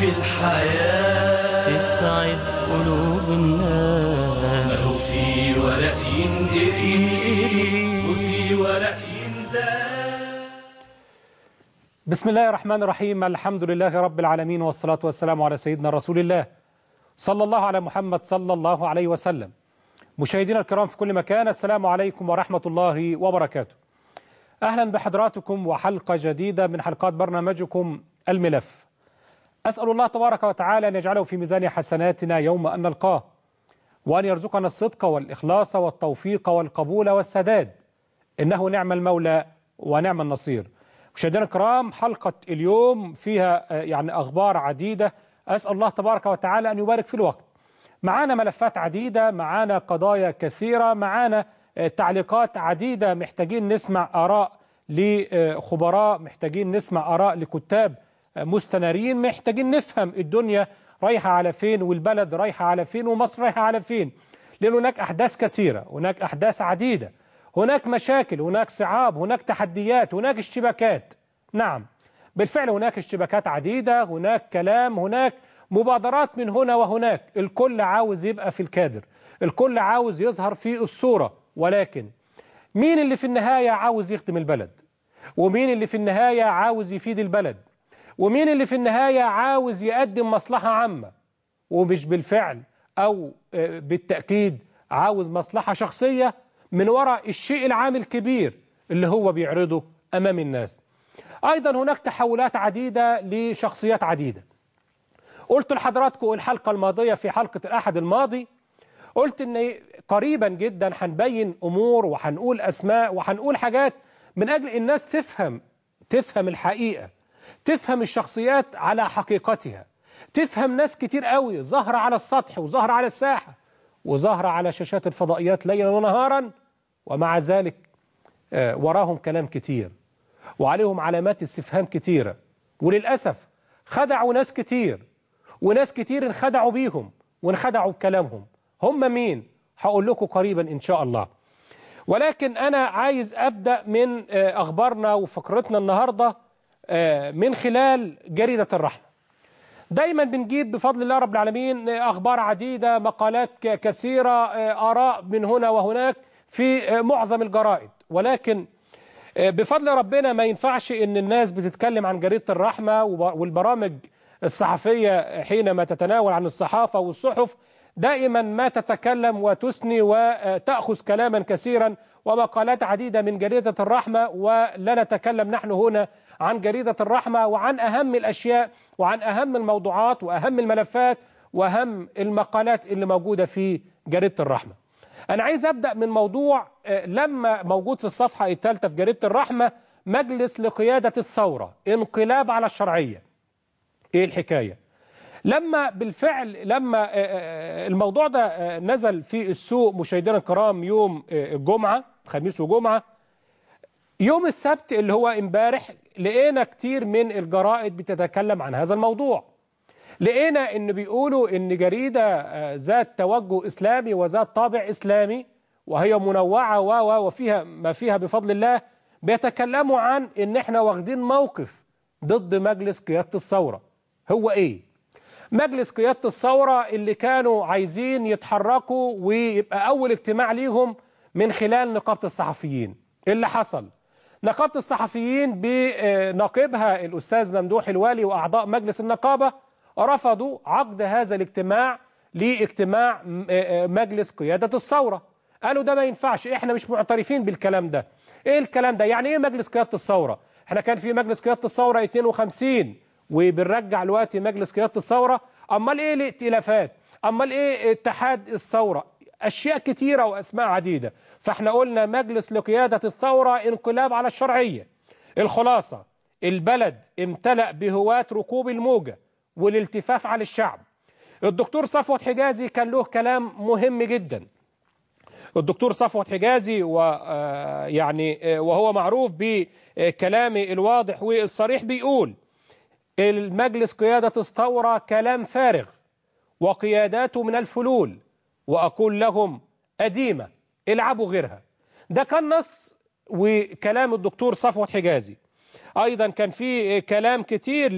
في الحياة تسعد قلوب الناس أهو في ورق ينقري وفي ورق ينداس بسم الله الرحمن الرحيم الحمد لله رب العالمين والصلاة والسلام على سيدنا رسول الله صلى الله على محمد صلى الله عليه وسلم مشاهدينا الكرام في كل مكان السلام عليكم ورحمة الله وبركاته أهلا بحضراتكم وحلقة جديدة من حلقات برنامجكم الملف أسأل الله تبارك وتعالى أن يجعله في ميزان حسناتنا يوم أن نلقاه وأن يرزقنا الصدق والإخلاص والتوفيق والقبول والسداد إنه نعم المولى ونعم النصير مشاهدينا الكرام حلقة اليوم فيها آه، يعني أخبار عديدة أسأل الله تبارك وتعالى أن يبارك في الوقت معانا ملفات عديدة معانا قضايا كثيرة معانا آه، تعليقات عديدة محتاجين نسمع آراء لخبراء محتاجين نسمع آراء لكتاب مستنارين محتاجين نفهم الدنيا رايحة على فين والبلد رايحة على فين ومصر رايحة على فين لأن هناك أحداث كثيرة هناك أحداث عديدة هناك مشاكل هناك صعاب هناك تحديات هناك اشتباكات نعم بالفعل هناك اشتباكات عديدة هناك كلام هناك مبادرات من هنا وهناك الكل عاوز يبقى في الكادر الكل عاوز يظهر في الصورة ولكن مين اللي في النهاية عاوز يخدم البلد ومين اللي في النهاية عاوز يفيد البلد ومين اللي في النهاية عاوز يقدم مصلحة عامة ومش بالفعل أو آه، بالتأكيد عاوز مصلحة شخصية من وراء الشيء العام الكبير اللي هو بيعرضه أمام الناس أيضا هناك تحولات عديدة لشخصيات عديدة قلت لحضراتكم الحلقة الماضية في حلقة الأحد الماضي قلت إن قريبا جدا هنبين أمور وهنقول أسماء وهنقول حاجات من أجل الناس تفهم تفهم الحقيقة تفهم الشخصيات على حقيقتها تفهم ناس كتير قوي ظاهرة على السطح وظاهرة على الساحة وظاهرة على شاشات الفضائيات ليلا ونهارا ومع ذلك آه، وراهم كلام كتير وعليهم علامات استفهام كتيرة وللأسف خدعوا ناس كتير وناس كتير انخدعوا بيهم وانخدعوا بكلامهم هم مين؟ هقول لكم قريبا إن شاء الله ولكن أنا عايز أبدأ من آه، أخبارنا وفقرتنا النهاردة آه، من خلال جريدة الرحمة دايما بنجيب بفضل الله رب العالمين آه، أخبار عديدة مقالات كثيرة آه، آراء من هنا وهناك في معظم الجرائد ولكن بفضل ربنا ما ينفعش ان الناس بتتكلم عن جريده الرحمه والبرامج الصحفيه حينما تتناول عن الصحافه والصحف دائما ما تتكلم وتثني وتاخذ كلاما كثيرا ومقالات عديدة من جريدة الرحمة ولا نتكلم نحن هنا عن جريدة الرحمة وعن أهم الأشياء وعن أهم الموضوعات وأهم الملفات وأهم المقالات اللي موجودة في جريدة الرحمة أنا عايز أبدأ من موضوع آه، لما موجود في الصفحة الثالثة في جريدة الرحمة مجلس لقيادة الثورة انقلاب على الشرعية إيه الحكاية؟ لما بالفعل لما آه، آه، آه، الموضوع ده نزل في السوق مشاهدينا الكرام يوم الجمعه خميس وجمعه يوم السبت اللي هو امبارح لقينا كتير من الجرائد بتتكلم عن هذا الموضوع لقينا ان بيقولوا ان جريده ذات توجه اسلامي وذات طابع اسلامي وهي منوعه و وفيها ما فيها بفضل الله بيتكلموا عن ان احنا واخدين موقف ضد مجلس قياده الثوره هو ايه مجلس قيادة الثورة اللي كانوا عايزين يتحركوا ويبقى أول اجتماع ليهم من خلال نقابة الصحفيين إيه اللي حصل نقابة الصحفيين بناقبها الأستاذ ممدوح الوالي وأعضاء مجلس النقابة رفضوا عقد هذا الاجتماع لاجتماع مجلس قيادة الثورة قالوا ده ما ينفعش احنا مش معترفين بالكلام ده ايه الكلام ده يعني ايه مجلس قيادة الثورة احنا كان في مجلس قيادة الثورة 52 وبنرجع الوقت مجلس قياده الثوره امال ايه الائتلافات امال ايه اتحاد الثوره اشياء كتيره واسماء عديده فاحنا قلنا مجلس لقياده الثوره انقلاب على الشرعيه الخلاصه البلد امتلأ بهواة ركوب الموجه والالتفاف على الشعب الدكتور صفوت حجازي كان له كلام مهم جدا الدكتور صفوت حجازي و آه، يعني آه، وهو معروف بكلامه الواضح والصريح بيقول المجلس قيادة الثورة كلام فارغ وقياداته من الفلول وأقول لهم أديمة العبوا غيرها ده كان نص وكلام الدكتور صفوت حجازي أيضا كان في كلام كتير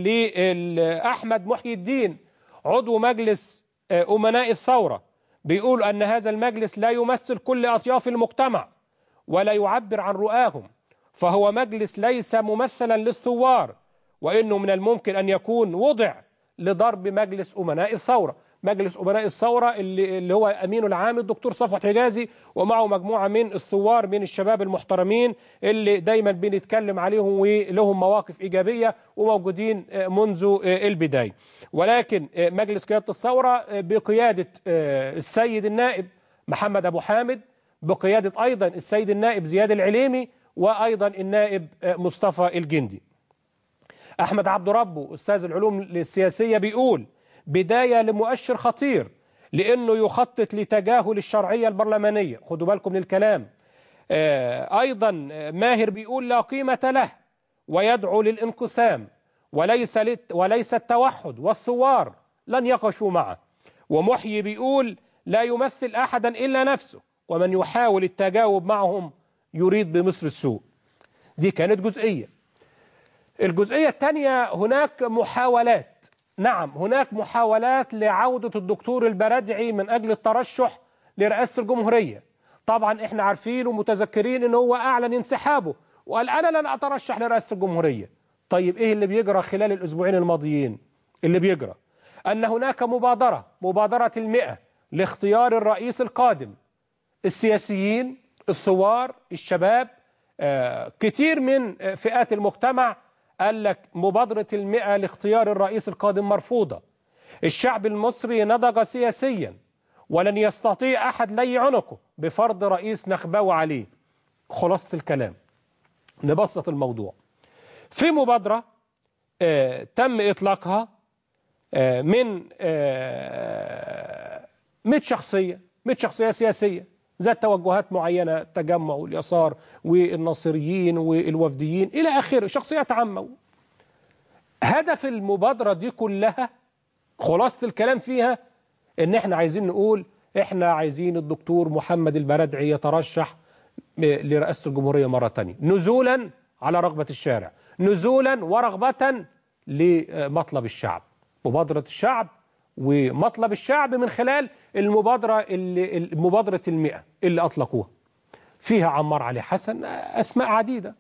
لأحمد محي الدين عضو مجلس أمناء الثورة بيقول أن هذا المجلس لا يمثل كل أطياف المجتمع ولا يعبر عن رؤاهم فهو مجلس ليس ممثلا للثوار وأنه من الممكن أن يكون وضع لضرب مجلس أمناء الثورة مجلس أمناء الثورة اللي, اللي هو أمينه العام الدكتور صفوت حجازي ومعه مجموعة من الثوار من الشباب المحترمين اللي دايما بنتكلم عليهم ولهم مواقف إيجابية وموجودين آه، منذ آه، البداية ولكن آه، مجلس قيادة الثورة بقيادة السيد النائب محمد أبو حامد بقيادة أيضا السيد النائب زياد العليمي وأيضا النائب مصطفى الجندي أحمد عبد ربه أستاذ العلوم السياسية بيقول بداية لمؤشر خطير لأنه يخطط لتجاهل الشرعية البرلمانية خدوا بالكم من الكلام آه، أيضا آه، ماهر بيقول لا قيمة له ويدعو للانقسام وليس وليس التوحد والثوار لن يقشوا معه ومحيي بيقول لا يمثل أحدا إلا نفسه ومن يحاول التجاوب معهم يريد بمصر السوء دي كانت جزئية الجزئية الثانية هناك محاولات نعم هناك محاولات لعودة الدكتور البرادعي من أجل الترشح لرئاسة الجمهورية طبعا احنا عارفين ومتذكرين ان هو اعلن انسحابه وقال انا لن اترشح لرئاسة الجمهورية طيب ايه اللي بيجرى خلال الاسبوعين الماضيين اللي بيجرى ان هناك مبادرة مبادرة المئة لاختيار الرئيس القادم السياسيين الثوار الشباب آه، كتير من آه، فئات المجتمع قال لك مبادرة المئة لاختيار الرئيس القادم مرفوضة الشعب المصري نضج سياسيا ولن يستطيع أحد لي عنقه بفرض رئيس نخبوي عليه خلاصة الكلام نبسط الموضوع في مبادرة آه تم إطلاقها آه من آه 100 شخصية 100 شخصية سياسية ذات توجهات معينة تجمع اليسار والناصريين والوفديين إلى آخره شخصيات عامة هدف المبادرة دي كلها خلاصة الكلام فيها إن إحنا عايزين نقول إحنا عايزين الدكتور محمد البردعي يترشح لرئاسة الجمهورية مرة تانية نزولا على رغبة الشارع نزولا ورغبة لمطلب الشعب مبادرة الشعب ومطلب الشعب من خلال المبادرة اللي مبادرة المئة اللي أطلقوها فيها عمار علي حسن أسماء عديدة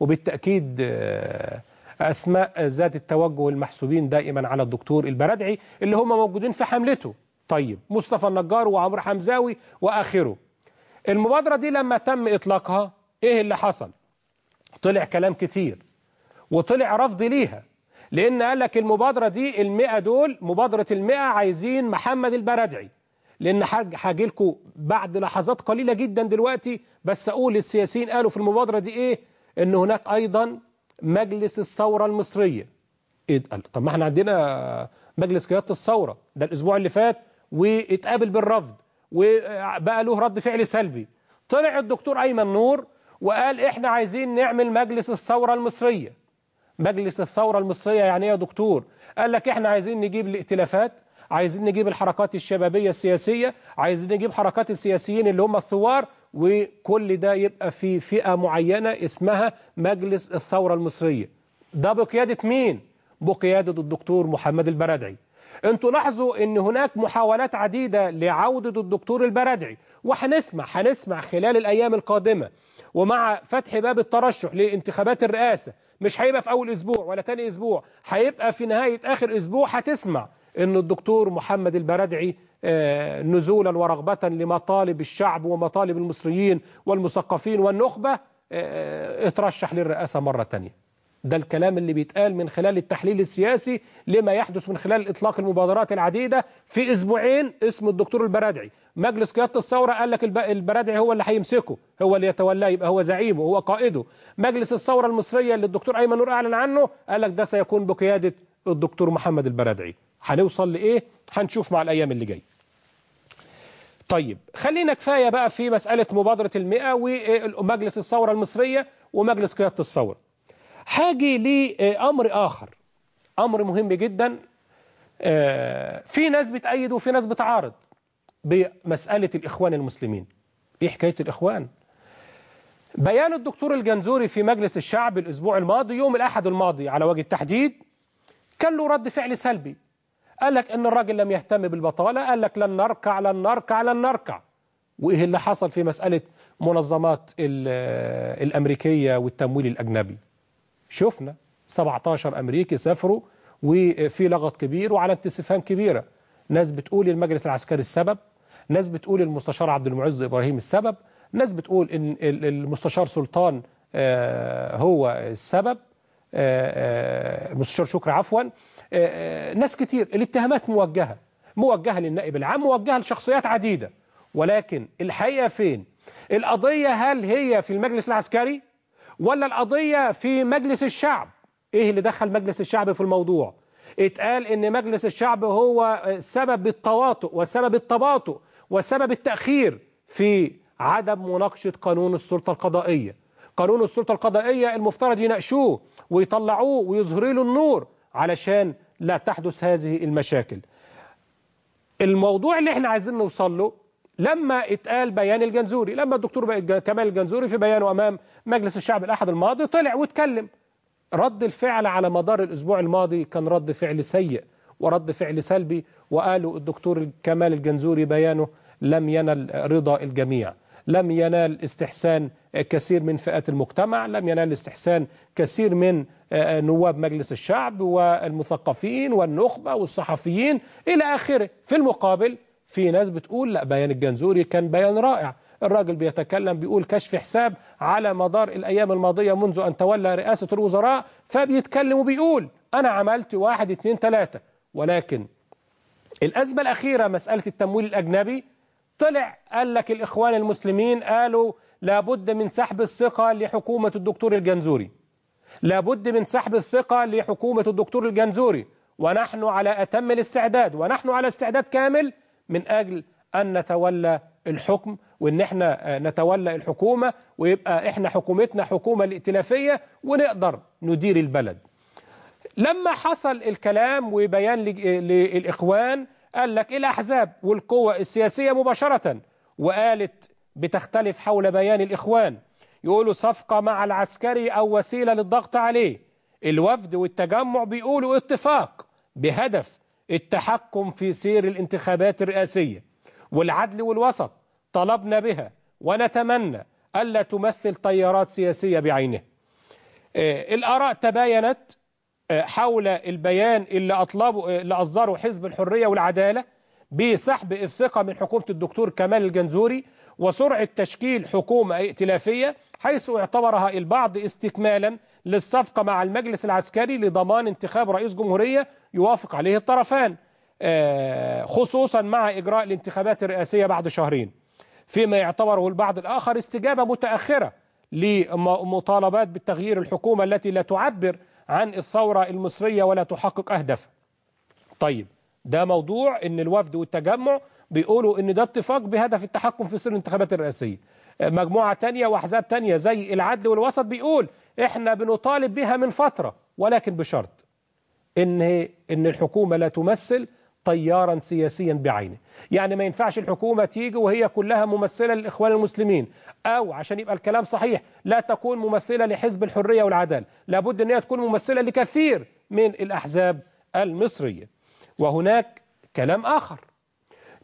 وبالتأكيد آه، أسماء ذات التوجه المحسوبين دائما على الدكتور البردعي اللي هم موجودين في حملته طيب مصطفى النجار وعمرو حمزاوي وآخره المبادرة دي لما تم إطلاقها إيه اللي حصل طلع كلام كتير وطلع رفض ليها لأن قال لك المبادرة دي ال100 دول مبادرة ال100 عايزين محمد البرادعي لأن هاجي لكم بعد لحظات قليلة جدا دلوقتي بس أقول السياسيين قالوا في المبادرة دي إيه إن هناك أيضا مجلس الثورة المصرية إيه قال طب ما احنا عندنا مجلس قيادة الثورة ده الأسبوع اللي فات واتقابل بالرفض وبقى له رد فعل سلبي طلع الدكتور أيمن نور وقال احنا عايزين نعمل مجلس الثورة المصرية مجلس الثورة المصرية يعني يا دكتور قال لك احنا عايزين نجيب الائتلافات عايزين نجيب الحركات الشبابية السياسية عايزين نجيب حركات السياسيين اللي هم الثوار وكل ده يبقى في فئة معينة اسمها مجلس الثورة المصرية ده بقيادة مين؟ بقيادة الدكتور محمد البرادعي انتوا لاحظوا ان هناك محاولات عديدة لعودة الدكتور البرادعي وهنسمع هنسمع خلال الايام القادمة ومع فتح باب الترشح لانتخابات الرئاسة مش هيبقى في أول أسبوع ولا تاني أسبوع هيبقى في نهاية آخر أسبوع هتسمع أن الدكتور محمد البرادعي آه، نزولا ورغبة لمطالب الشعب ومطالب المصريين والمثقفين والنخبة آه، آه، اترشح للرئاسة مرة تانية ده الكلام اللي بيتقال من خلال التحليل السياسي لما يحدث من خلال اطلاق المبادرات العديده في اسبوعين اسم الدكتور البرادعي مجلس قياده الثوره قال لك البرادعي هو اللي هيمسكه هو اللي يتولاه يبقى هو زعيمه هو قائده مجلس الثوره المصريه اللي الدكتور ايمن نور اعلن عنه قال لك ده سيكون بقياده الدكتور محمد البرادعي هنوصل لايه هنشوف مع الايام اللي جايه طيب خلينا كفايه بقى في مساله مبادره المئة ومجلس الثوره المصريه ومجلس قياده الثوره هاجي لأمر آه، آخر أمر مهم جدا آه، في ناس بتأيد وفي ناس بتعارض بمسألة الإخوان المسلمين إيه حكاية الإخوان؟ بيان الدكتور الجنزوري في مجلس الشعب الأسبوع الماضي يوم الأحد الماضي على وجه التحديد كان له رد فعل سلبي قال لك إن الراجل لم يهتم بالبطالة قال لك لن نركع لن نركع لن نركع وإيه اللي حصل في مسألة منظمات آه، الأمريكية والتمويل الأجنبي شفنا 17 أمريكي سافروا وفي لغط كبير وعلى استفهام كبيرة ناس بتقول المجلس العسكري السبب ناس بتقول المستشار عبد المعز إبراهيم السبب ناس بتقول إن المستشار سلطان آه، هو السبب آه، آه، المستشار شكري عفوا ناس كتير الاتهامات موجهة موجهة للنائب العام موجهة لشخصيات عديدة ولكن الحقيقة فين القضية هل هي في المجلس العسكري ولا القضية في مجلس الشعب إيه اللي دخل مجلس الشعب في الموضوع اتقال إن مجلس الشعب هو سبب التواطؤ وسبب التباطؤ وسبب التأخير في عدم مناقشة قانون السلطة القضائية قانون السلطة القضائية المفترض يناقشوه ويطلعوه ويظهروا له النور علشان لا تحدث هذه المشاكل الموضوع اللي احنا عايزين نوصل له لما اتقال بيان الجنزوري لما الدكتور كمال الجنزوري في بيانه امام مجلس الشعب الاحد الماضي طلع واتكلم رد الفعل على مدار الاسبوع الماضي كان رد فعل سيء ورد فعل سلبي وقالوا الدكتور كمال الجنزوري بيانه لم ينل رضا الجميع لم ينال استحسان كثير من فئات المجتمع لم ينال استحسان كثير من آه، آه، نواب مجلس الشعب والمثقفين والنخبة والصحفيين إلى آخره في المقابل في ناس بتقول لا بيان الجنزوري كان بيان رائع الراجل بيتكلم بيقول كشف حساب على مدار الأيام الماضية منذ أن تولى رئاسة الوزراء فبيتكلم وبيقول أنا عملت واحد اثنين ثلاثة ولكن الأزمة الأخيرة مسألة التمويل الأجنبي طلع قال لك الإخوان المسلمين قالوا لابد من سحب الثقة لحكومة الدكتور الجنزوري لابد من سحب الثقة لحكومة الدكتور الجنزوري ونحن على أتم الاستعداد ونحن على استعداد كامل من أجل أن نتولى الحكم وان احنا آه، نتولى الحكومه ويبقى احنا حكومتنا حكومه الائتلافيه ونقدر ندير البلد. لما حصل الكلام وبيان آه، للاخوان قال لك الاحزاب والقوى السياسيه مباشره وقالت بتختلف حول بيان الاخوان يقولوا صفقه مع العسكري او وسيله للضغط عليه. الوفد والتجمع بيقولوا اتفاق بهدف التحكم في سير الانتخابات الرئاسية والعدل والوسط طلبنا بها ونتمنى ألا تمثل تيارات سياسية بعينها آه، الآراء تباينت آه، حول البيان اللي أطلبه آه، اللي أصدره حزب الحرية والعدالة بسحب الثقة من حكومة الدكتور كمال الجنزوري وسرعة تشكيل حكومة ائتلافية حيث اعتبرها البعض استكمالا للصفقة مع المجلس العسكري لضمان انتخاب رئيس جمهورية يوافق عليه الطرفان آه، خصوصا مع إجراء الانتخابات الرئاسية بعد شهرين فيما يعتبره البعض الآخر استجابة متأخرة لمطالبات بالتغيير الحكومة التي لا تعبر عن الثورة المصرية ولا تحقق أهدافها طيب ده موضوع أن الوفد والتجمع بيقولوا ان ده اتفاق بهدف التحكم في سير الانتخابات الرئاسيه آه، مجموعه تانية واحزاب تانية زي العدل والوسط بيقول احنا بنطالب بها من فتره ولكن بشرط ان ان الحكومه لا تمثل طيارا سياسيا بعينه يعني ما ينفعش الحكومة تيجي وهي كلها ممثلة للإخوان المسلمين أو عشان يبقى الكلام صحيح لا تكون ممثلة لحزب الحرية والعدالة لابد أن هي تكون ممثلة لكثير من الأحزاب المصرية وهناك كلام آخر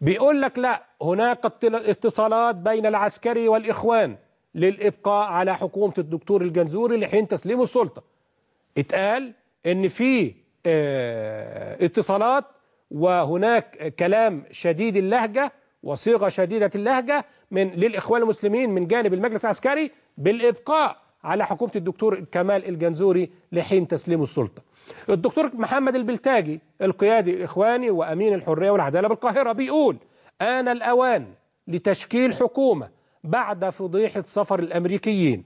بيقول لك لا هناك اتصالات بين العسكري والإخوان للإبقاء على حكومة الدكتور الجنزوري لحين تسليمه السلطة اتقال ان في اه اتصالات وهناك كلام شديد اللهجة وصيغة شديدة اللهجة من للإخوان المسلمين من جانب المجلس العسكري بالإبقاء على حكومة الدكتور كمال الجنزوري لحين تسليمه السلطة الدكتور محمد البلتاجي القيادي الإخواني وأمين الحرية والعدالة بالقاهرة بيقول آن الأوان لتشكيل حكومة بعد فضيحة سفر الأمريكيين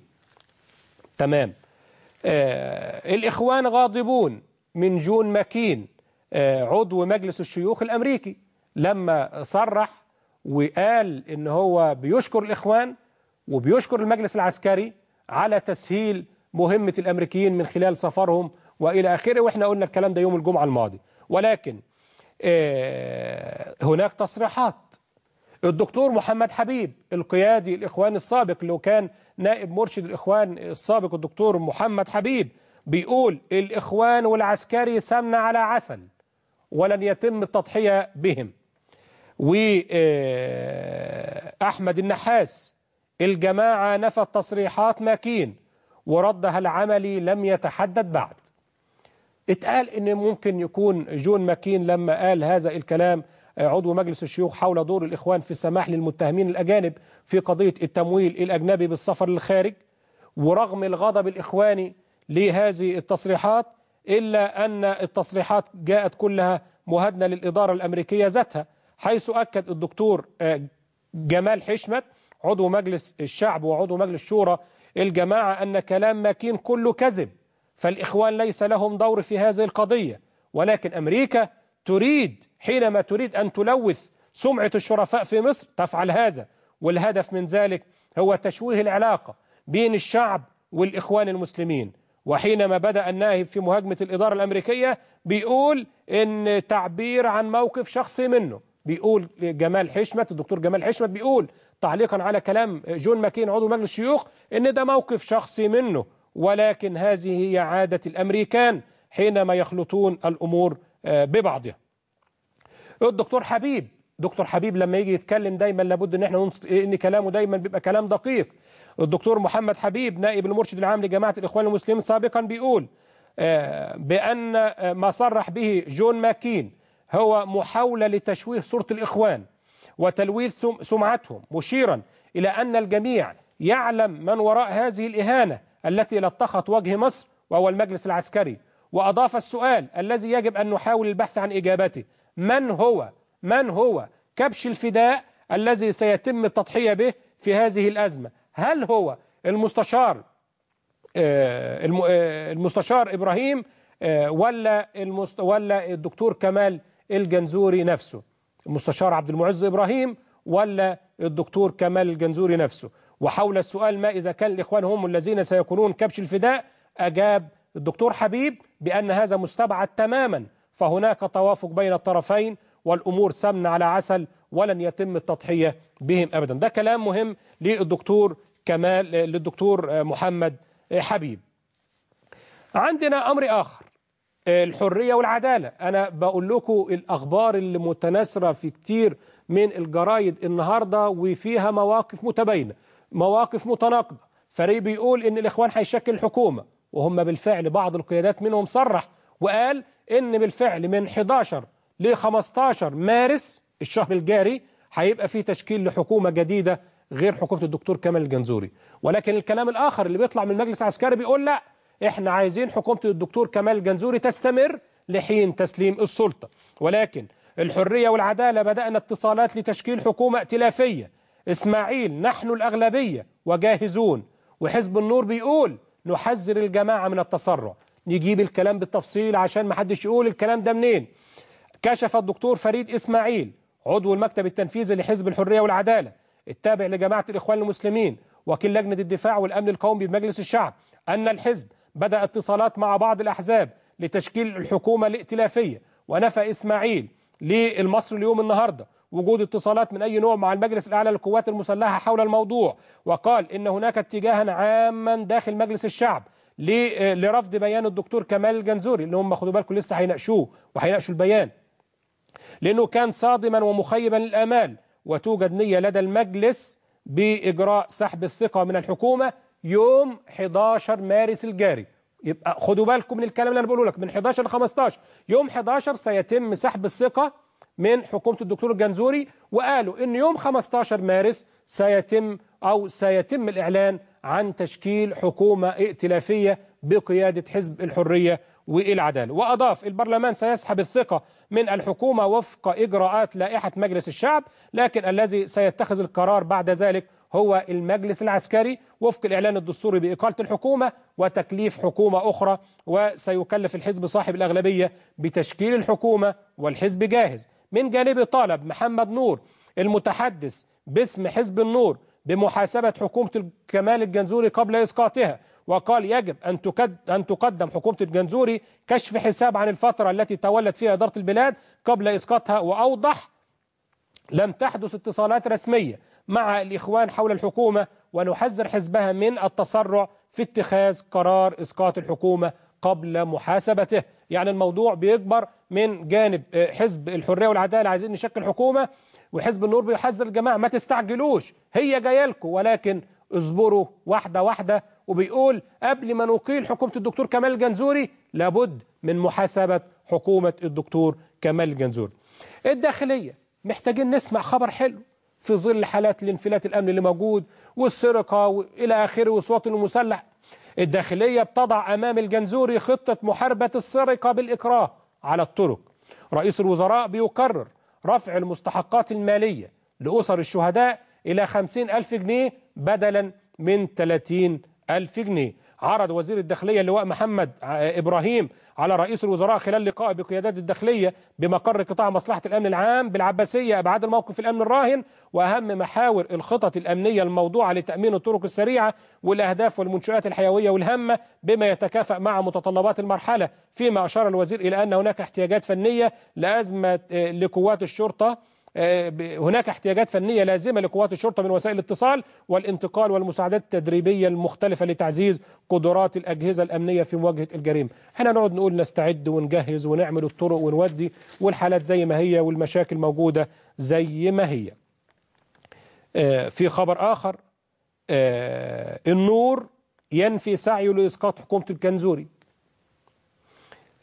تمام آه الإخوان غاضبون من جون ماكين آه عضو مجلس الشيوخ الأمريكي لما صرح وقال إن هو بيشكر الإخوان وبيشكر المجلس العسكري على تسهيل مهمة الأمريكيين من خلال سفرهم والى اخره واحنا قلنا الكلام ده يوم الجمعه الماضي ولكن آه، هناك تصريحات الدكتور محمد حبيب القيادي الاخوان السابق اللي كان نائب مرشد الاخوان السابق الدكتور محمد حبيب بيقول الاخوان والعسكري سمن على عسل ولن يتم التضحيه بهم واحمد آه، النحاس الجماعه نفت تصريحات ماكين وردها العملي لم يتحدد بعد اتقال ان ممكن يكون جون ماكين لما قال هذا الكلام آه، عضو مجلس الشيوخ حول دور الاخوان في السماح للمتهمين الاجانب في قضيه التمويل الاجنبي بالسفر للخارج ورغم الغضب الاخواني لهذه التصريحات الا ان التصريحات جاءت كلها مهدنه للاداره الامريكيه ذاتها حيث اكد الدكتور آه، جمال حشمت عضو مجلس الشعب وعضو مجلس شورى الجماعه ان كلام ماكين كله كذب فالإخوان ليس لهم دور في هذه القضية ولكن أمريكا تريد حينما تريد أن تلوث سمعة الشرفاء في مصر تفعل هذا والهدف من ذلك هو تشويه العلاقة بين الشعب والإخوان المسلمين وحينما بدأ الناهب في مهاجمة الإدارة الأمريكية بيقول إن تعبير عن موقف شخصي منه بيقول جمال حشمت الدكتور جمال حشمت بيقول تعليقا على كلام جون ماكين عضو مجلس الشيوخ إن ده موقف شخصي منه ولكن هذه هي عادة الأمريكان حينما يخلطون الأمور آه، ببعضها الدكتور حبيب دكتور حبيب لما يجي يتكلم دايما لابد ان احنا ننص... ان كلامه دايما بيبقى كلام دقيق الدكتور محمد حبيب نائب المرشد العام لجماعه الاخوان المسلمين سابقا بيقول آه، بان آه، ما صرح به جون ماكين هو محاوله لتشويه صوره الاخوان وتلويث سمعتهم مشيرا الى ان الجميع يعلم من وراء هذه الاهانه التي لطخت وجه مصر وهو المجلس العسكري وأضاف السؤال الذي يجب أن نحاول البحث عن إجابته من هو من هو كبش الفداء الذي سيتم التضحية به في هذه الأزمة هل هو المستشار آه، آه، المستشار إبراهيم آه، ولا ولا الدكتور كمال الجنزوري نفسه المستشار عبد المعز إبراهيم ولا الدكتور كمال الجنزوري نفسه وحول السؤال ما إذا كان الإخوان هم الذين سيكونون كبش الفداء أجاب الدكتور حبيب بأن هذا مستبعد تماما فهناك توافق بين الطرفين والأمور سمن على عسل ولن يتم التضحية بهم أبدا ده كلام مهم للدكتور كمال للدكتور محمد حبيب عندنا أمر آخر الحرية والعدالة أنا بقول لكم الأخبار اللي متناثرة في كتير من الجرايد النهاردة وفيها مواقف متباينة مواقف متناقضه فريق بيقول ان الاخوان هيشكل حكومه وهم بالفعل بعض القيادات منهم صرح وقال ان بالفعل من 11 ل 15 مارس الشهر الجاري هيبقى في تشكيل لحكومه جديده غير حكومه الدكتور كمال الجنزوري ولكن الكلام الاخر اللي بيطلع من المجلس العسكري بيقول لا احنا عايزين حكومه الدكتور كمال الجنزوري تستمر لحين تسليم السلطه ولكن الحريه والعداله بدانا اتصالات لتشكيل حكومه ائتلافيه إسماعيل نحن الأغلبية وجاهزون وحزب النور بيقول نحذر الجماعة من التسرع نجيب الكلام بالتفصيل عشان ما حدش يقول الكلام ده منين كشف الدكتور فريد إسماعيل عضو المكتب التنفيذي لحزب الحرية والعدالة التابع لجماعة الإخوان المسلمين وكيل لجنة الدفاع والأمن القومي بمجلس الشعب أن الحزب بدأ اتصالات مع بعض الأحزاب لتشكيل الحكومة الائتلافية ونفى إسماعيل للمصر اليوم النهارده وجود اتصالات من أي نوع مع المجلس الأعلى للقوات المسلحة حول الموضوع وقال إن هناك اتجاها عاما داخل مجلس الشعب آه، لرفض بيان الدكتور كمال جنزوري اللي هم خدوا بالكم لسه هيناقشوه وهيناقشوا البيان لأنه كان صادما ومخيبا للآمال وتوجد نية لدى المجلس بإجراء سحب الثقة من الحكومة يوم 11 مارس الجاري يبقى خدوا بالكم من الكلام اللي أنا بقوله لك من 11 ل 15 يوم 11 سيتم سحب الثقة من حكومة الدكتور الجنزوري وقالوا أن يوم 15 مارس سيتم أو سيتم الإعلان عن تشكيل حكومة ائتلافية بقيادة حزب الحرية والعدالة وأضاف البرلمان سيسحب الثقة من الحكومة وفق إجراءات لائحة مجلس الشعب لكن الذي سيتخذ القرار بعد ذلك هو المجلس العسكري وفق الإعلان الدستوري بإقالة الحكومة وتكليف حكومة أخرى وسيكلف الحزب صاحب الأغلبية بتشكيل الحكومة والحزب جاهز من جانبه طالب محمد نور المتحدث باسم حزب النور بمحاسبة حكومة كمال الجنزوري قبل إسقاطها وقال يجب أن, أن تقدم حكومة الجنزوري كشف حساب عن الفترة التي تولت فيها إدارة البلاد قبل إسقاطها وأوضح لم تحدث اتصالات رسمية مع الإخوان حول الحكومة ونحذر حزبها من التسرع في اتخاذ قرار إسقاط الحكومة قبل محاسبته يعني الموضوع بيكبر من جانب آه، حزب الحرية والعدالة عايزين نشكل حكومة وحزب النور بيحذر الجماعة ما تستعجلوش هي جاية لكم ولكن اصبروا واحدة واحدة وبيقول قبل ما نقيل حكومة الدكتور كمال الجنزوري لابد من محاسبة حكومة الدكتور كمال الجنزوري الداخلية محتاجين نسمع خبر حلو في ظل حالات الانفلات الامن اللي موجود والسرقه والى اخره والسواطن المسلح الداخلية بتضع أمام الجنزوري خطة محاربة السرقة بالإكراه على الطرق رئيس الوزراء بيقرر رفع المستحقات المالية لأسر الشهداء إلى 50 ألف جنيه بدلا من 30 ألف جنيه عرض وزير الداخلية اللواء محمد إبراهيم على رئيس الوزراء خلال لقائه بقيادات الداخلية بمقر قطاع مصلحة الأمن العام بالعباسية أبعاد الموقف الأمن الراهن وأهم محاور الخطط الأمنية الموضوعة لتأمين الطرق السريعة والأهداف والمنشآت الحيوية والهامة بما يتكافأ مع متطلبات المرحلة فيما أشار الوزير إلى أن هناك احتياجات فنية لأزمة آه، لقوات الشرطة آه، هناك احتياجات فنية لازمة لقوات الشرطة من وسائل الاتصال والانتقال والمساعدات التدريبية المختلفة لتعزيز قدرات الأجهزة الأمنية في مواجهة الجريمة احنا نقعد نقول نستعد ونجهز ونعمل الطرق ونودي والحالات زي ما هي والمشاكل موجودة زي ما هي آه، في خبر آخر آه، النور ينفي سعيه لإسقاط حكومة الكنزوري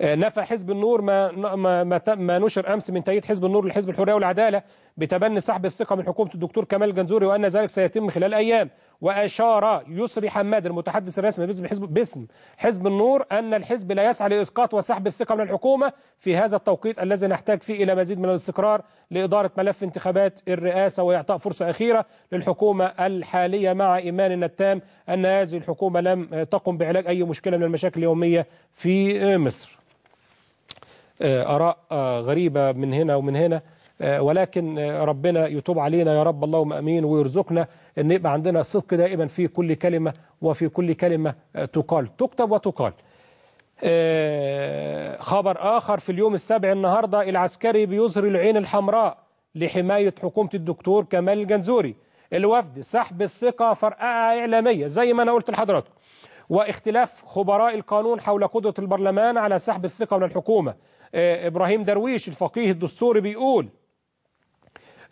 آه، نفى حزب النور ما ما ما, ما نشر امس من تأييد حزب النور لحزب الحريه والعداله بتبني سحب الثقه من حكومه الدكتور كمال جنزوري وان ذلك سيتم خلال ايام واشار يسري حماد المتحدث الرسمي باسم حزب باسم حزب النور ان الحزب لا يسعى لاسقاط وسحب الثقه من الحكومه في هذا التوقيت الذي نحتاج فيه الى مزيد من الاستقرار لاداره ملف انتخابات الرئاسه واعطاء فرصه اخيره للحكومه الحاليه مع ايماننا التام ان هذه الحكومه لم تقم بعلاج اي مشكله من المشاكل اليوميه في مصر آه، آراء آه، غريبة من هنا ومن هنا آه، ولكن ربنا يتوب علينا يا رب اللهم امين ويرزقنا ان يبقى عندنا صدق دائما في كل كلمه وفي كل كلمه تقال تكتب وتقال. خبر اخر في اليوم السابع النهارده العسكري بيظهر العين الحمراء لحمايه حكومه الدكتور كمال الجنزوري. الوفد سحب الثقه فرقعه اعلاميه زي ما انا قلت لحضراتكم. واختلاف خبراء القانون حول قدرة البرلمان على سحب الثقة من الحكومة آه، إبراهيم درويش الفقيه الدستوري بيقول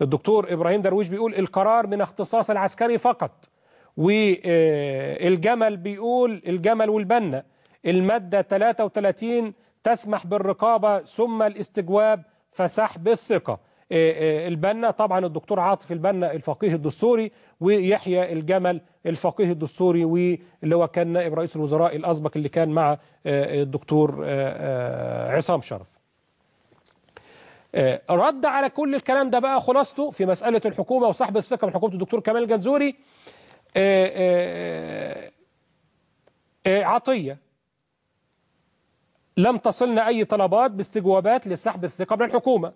الدكتور إبراهيم درويش بيقول القرار من اختصاص العسكري فقط والجمل بيقول الجمل والبنا المادة 33 تسمح بالرقابة ثم الاستجواب فسحب الثقة آه، آه، البنا طبعا الدكتور عاطف البنا الفقيه الدستوري ويحيى الجمل الفقيه الدستوري واللي هو كان نائب رئيس الوزراء الاسبق اللي كان مع آه، الدكتور عصام شرف رد على كل الكلام ده بقى خلاصته في مسألة الحكومة وصاحب الثقة من حكومة الدكتور كمال الجنزوري عطية لم تصلنا أي طلبات باستجوابات لسحب الثقة من الحكومة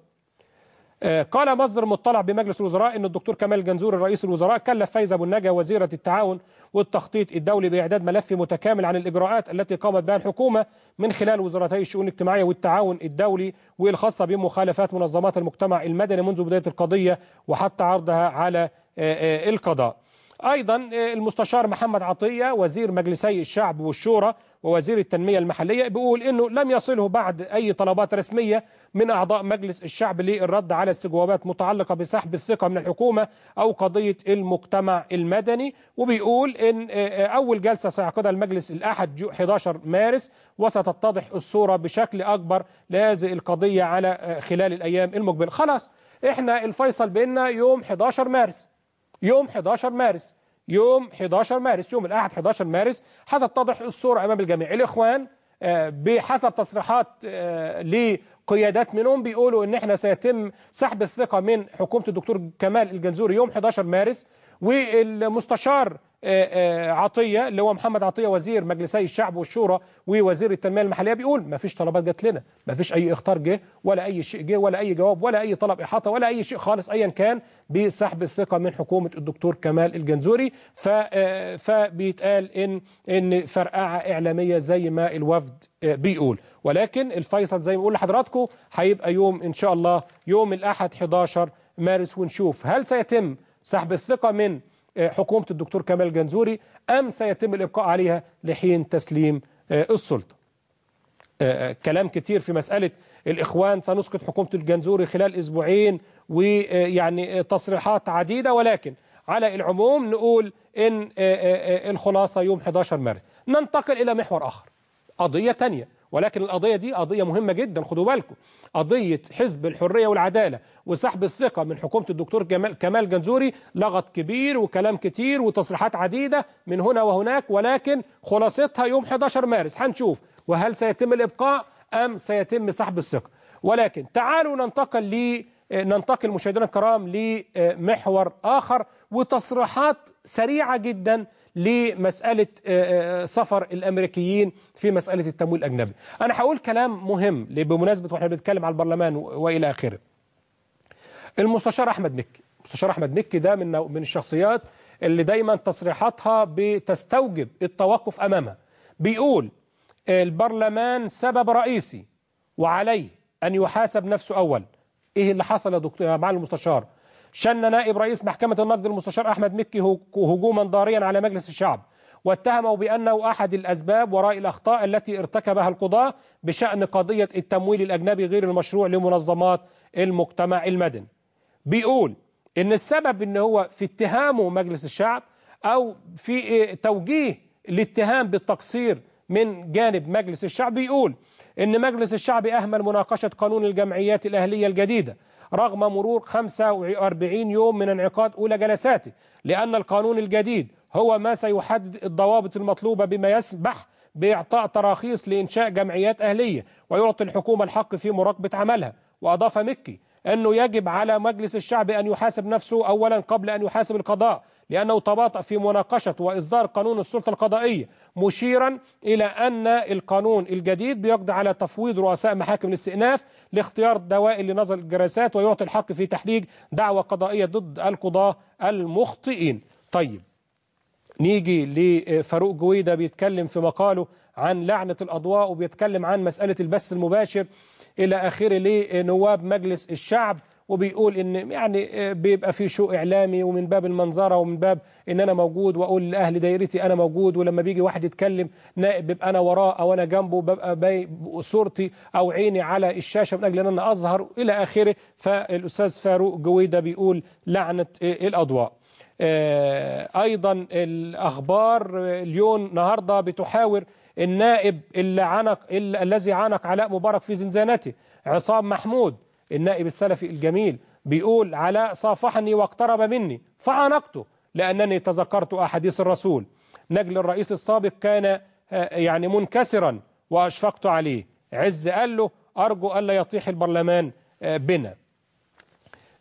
آه، قال مصدر مطلع بمجلس الوزراء ان الدكتور كمال جنزور رئيس الوزراء كلف فايزه ابو النجا وزيره التعاون والتخطيط الدولي باعداد ملف متكامل عن الاجراءات التي قامت بها الحكومه من خلال وزارتي الشؤون الاجتماعيه والتعاون الدولي والخاصه بمخالفات منظمات المجتمع المدني منذ بدايه القضيه وحتى عرضها على آه، آه، القضاء. أيضا آه، المستشار محمد عطية وزير مجلسي الشعب والشورى ووزير التنمية المحلية بيقول أنه لم يصله بعد أي طلبات رسمية من أعضاء مجلس الشعب للرد على استجوابات متعلقة بسحب الثقة من الحكومة أو قضية المجتمع المدني وبيقول أن آه، آه، أول جلسة سيعقدها المجلس الأحد 11 مارس وستتضح الصورة بشكل أكبر لهذه القضية على خلال الأيام المقبلة خلاص احنا الفيصل بيننا يوم 11 مارس يوم 11 مارس يوم 11 مارس يوم الأحد 11 مارس هتتضح الصورة أمام الجميع الإخوان آه، بحسب تصريحات آه، لقيادات منهم بيقولوا ان احنا سيتم سحب الثقة من حكومة الدكتور كمال الجنزوري يوم 11 مارس والمستشار آه، آه، عطيه اللي هو محمد عطيه وزير مجلسي الشعب والشورى ووزير التنميه المحليه بيقول ما فيش طلبات جت لنا ما فيش اي اخطار جه ولا اي شيء جه ولا اي جواب ولا اي طلب احاطه ولا اي شيء خالص ايا كان بسحب الثقه من حكومه الدكتور كمال الجنزوري آه، فبيتقال ان ان فرقعه اعلاميه زي ما الوفد بيقول ولكن الفيصل زي ما بقول لحضراتكم هيبقى يوم ان شاء الله يوم الاحد 11 مارس ونشوف هل سيتم سحب الثقه من حكومة الدكتور كمال جنزوري أم سيتم الإبقاء عليها لحين تسليم آه، السلطة آه، آه، كلام كتير في مسألة الإخوان سنسقط حكومة الجنزوري خلال أسبوعين ويعني تصريحات عديدة ولكن على العموم نقول إن الخلاصة يوم 11 مارس ننتقل إلى محور آخر قضية تانية ولكن القضية دي قضية مهمة جدا خدوا بالكم قضية حزب الحرية والعدالة وسحب الثقة من حكومة الدكتور كمال جنزوري لغط كبير وكلام كتير وتصريحات عديدة من هنا وهناك ولكن خلاصتها يوم 11 مارس هنشوف وهل سيتم الإبقاء أم سيتم سحب الثقة ولكن تعالوا ننتقل ل ننتقل مشاهدينا الكرام لمحور آخر وتصريحات سريعة جدا لمسألة آه، آه، سفر الأمريكيين في مسألة التمويل الأجنبي أنا هقول كلام مهم بمناسبة وإحنا بنتكلم على البرلمان وإلى آخره المستشار أحمد مكي المستشار أحمد مكي ده من من الشخصيات اللي دايما تصريحاتها بتستوجب التوقف أمامها بيقول البرلمان سبب رئيسي وعليه أن يحاسب نفسه أول إيه اللي حصل يا دكتور مع المستشار شن نائب رئيس محكمة النقد المستشار أحمد مكي هجوما ضاريا على مجلس الشعب واتهمه بأنه أحد الأسباب وراء الأخطاء التي ارتكبها القضاة بشأن قضية التمويل الأجنبي غير المشروع لمنظمات المجتمع المدني بيقول إن السبب إن هو في اتهامه مجلس الشعب أو في توجيه الاتهام بالتقصير من جانب مجلس الشعب بيقول إن مجلس الشعب أهمل مناقشة قانون الجمعيات الأهلية الجديدة رغم مرور 45 يوم من انعقاد أولى جلساته لأن القانون الجديد هو ما سيحدد الضوابط المطلوبة بما يسمح بإعطاء تراخيص لإنشاء جمعيات أهلية ويعطي الحكومة الحق في مراقبة عملها وأضاف مكي أنه يجب على مجلس الشعب أن يحاسب نفسه أولا قبل أن يحاسب القضاء لأنه تباطأ في مناقشة وإصدار قانون السلطة القضائية مشيرا إلى أن القانون الجديد بيقضي على تفويض رؤساء محاكم الاستئناف لاختيار دوائر لنظر الجراسات ويعطي الحق في تحريج دعوة قضائية ضد القضاة المخطئين طيب نيجي لفاروق جويدة بيتكلم في مقاله عن لعنة الأضواء وبيتكلم عن مسألة البث المباشر إلى آخره لنواب مجلس الشعب وبيقول ان يعني آه، بيبقى في شو اعلامي ومن باب المنظره ومن باب ان انا موجود واقول لاهل دايرتي انا موجود ولما بيجي واحد يتكلم نائب بيبقى انا وراه او انا جنبه ببقى باي صورتي او عيني على الشاشه من اجل ان انا اظهر الى اخره فالاستاذ فاروق جويده بيقول لعنه آه، الاضواء آه، ايضا الاخبار اليوم النهارده بتحاور النائب اللي عنق الذي عانق علاء مبارك في زنزانته عصام محمود النائب السلفي الجميل بيقول علاء صافحني واقترب مني فعانقته لأنني تذكرت أحاديث الرسول نجل الرئيس السابق كان آه، يعني منكسرا وأشفقت عليه عز قال له أرجو ألا يطيح البرلمان آه، بنا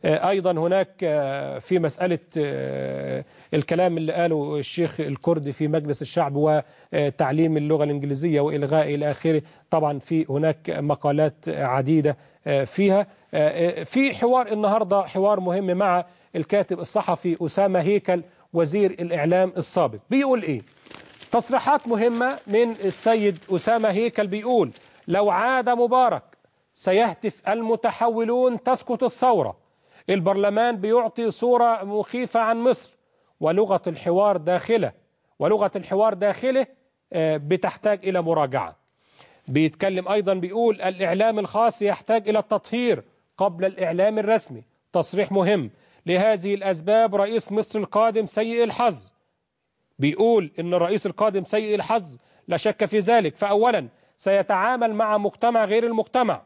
آه، ايضا هناك آه، في مساله آه، الكلام اللي قاله الشيخ الكردي في مجلس الشعب وتعليم اللغه الانجليزيه والغاء الى اخره طبعا في هناك مقالات عديده فيها في حوار النهارده حوار مهم مع الكاتب الصحفي اسامه هيكل وزير الاعلام السابق بيقول ايه تصريحات مهمه من السيد اسامه هيكل بيقول لو عاد مبارك سيهتف المتحولون تسقط الثوره البرلمان بيعطي صورة مخيفة عن مصر ولغة الحوار داخله ولغة الحوار داخله آه، بتحتاج إلى مراجعة بيتكلم أيضا بيقول الإعلام الخاص يحتاج إلى التطهير قبل الإعلام الرسمي تصريح مهم لهذه الأسباب رئيس مصر القادم سيء الحظ بيقول إن الرئيس القادم سيء الحظ لا شك في ذلك فأولا سيتعامل مع مجتمع غير المجتمع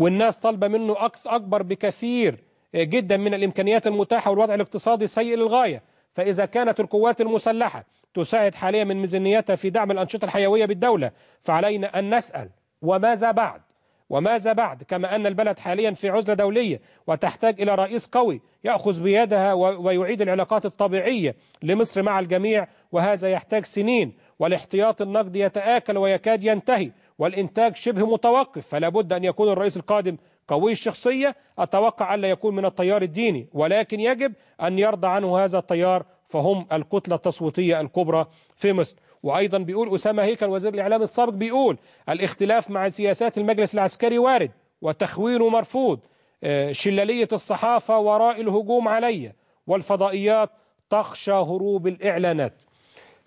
والناس طالبة منه أكبر بكثير آه، جدا من الإمكانيات المتاحة والوضع الاقتصادي سيء للغاية فإذا كانت القوات المسلحة تساعد حاليا من ميزانيتها في دعم الأنشطة الحيوية بالدولة فعلينا أن نسأل وماذا بعد؟ وماذا بعد كما أن البلد حاليا في عزلة دولية وتحتاج إلى رئيس قوي يأخذ بيدها ويعيد العلاقات الطبيعية لمصر مع الجميع وهذا يحتاج سنين والاحتياط النقدي يتآكل ويكاد ينتهي والإنتاج شبه متوقف فلا بد أن يكون الرئيس القادم قوي الشخصية أتوقع ألا يكون من التيار الديني ولكن يجب أن يرضى عنه هذا التيار فهم الكتلة التصويتية الكبرى في مصر وأيضا بيقول أسامة هيكل وزير الإعلام السابق بيقول الاختلاف مع سياسات المجلس العسكري وارد وتخوينه مرفوض آه، شلالية الصحافة وراء الهجوم علي والفضائيات تخشى هروب الإعلانات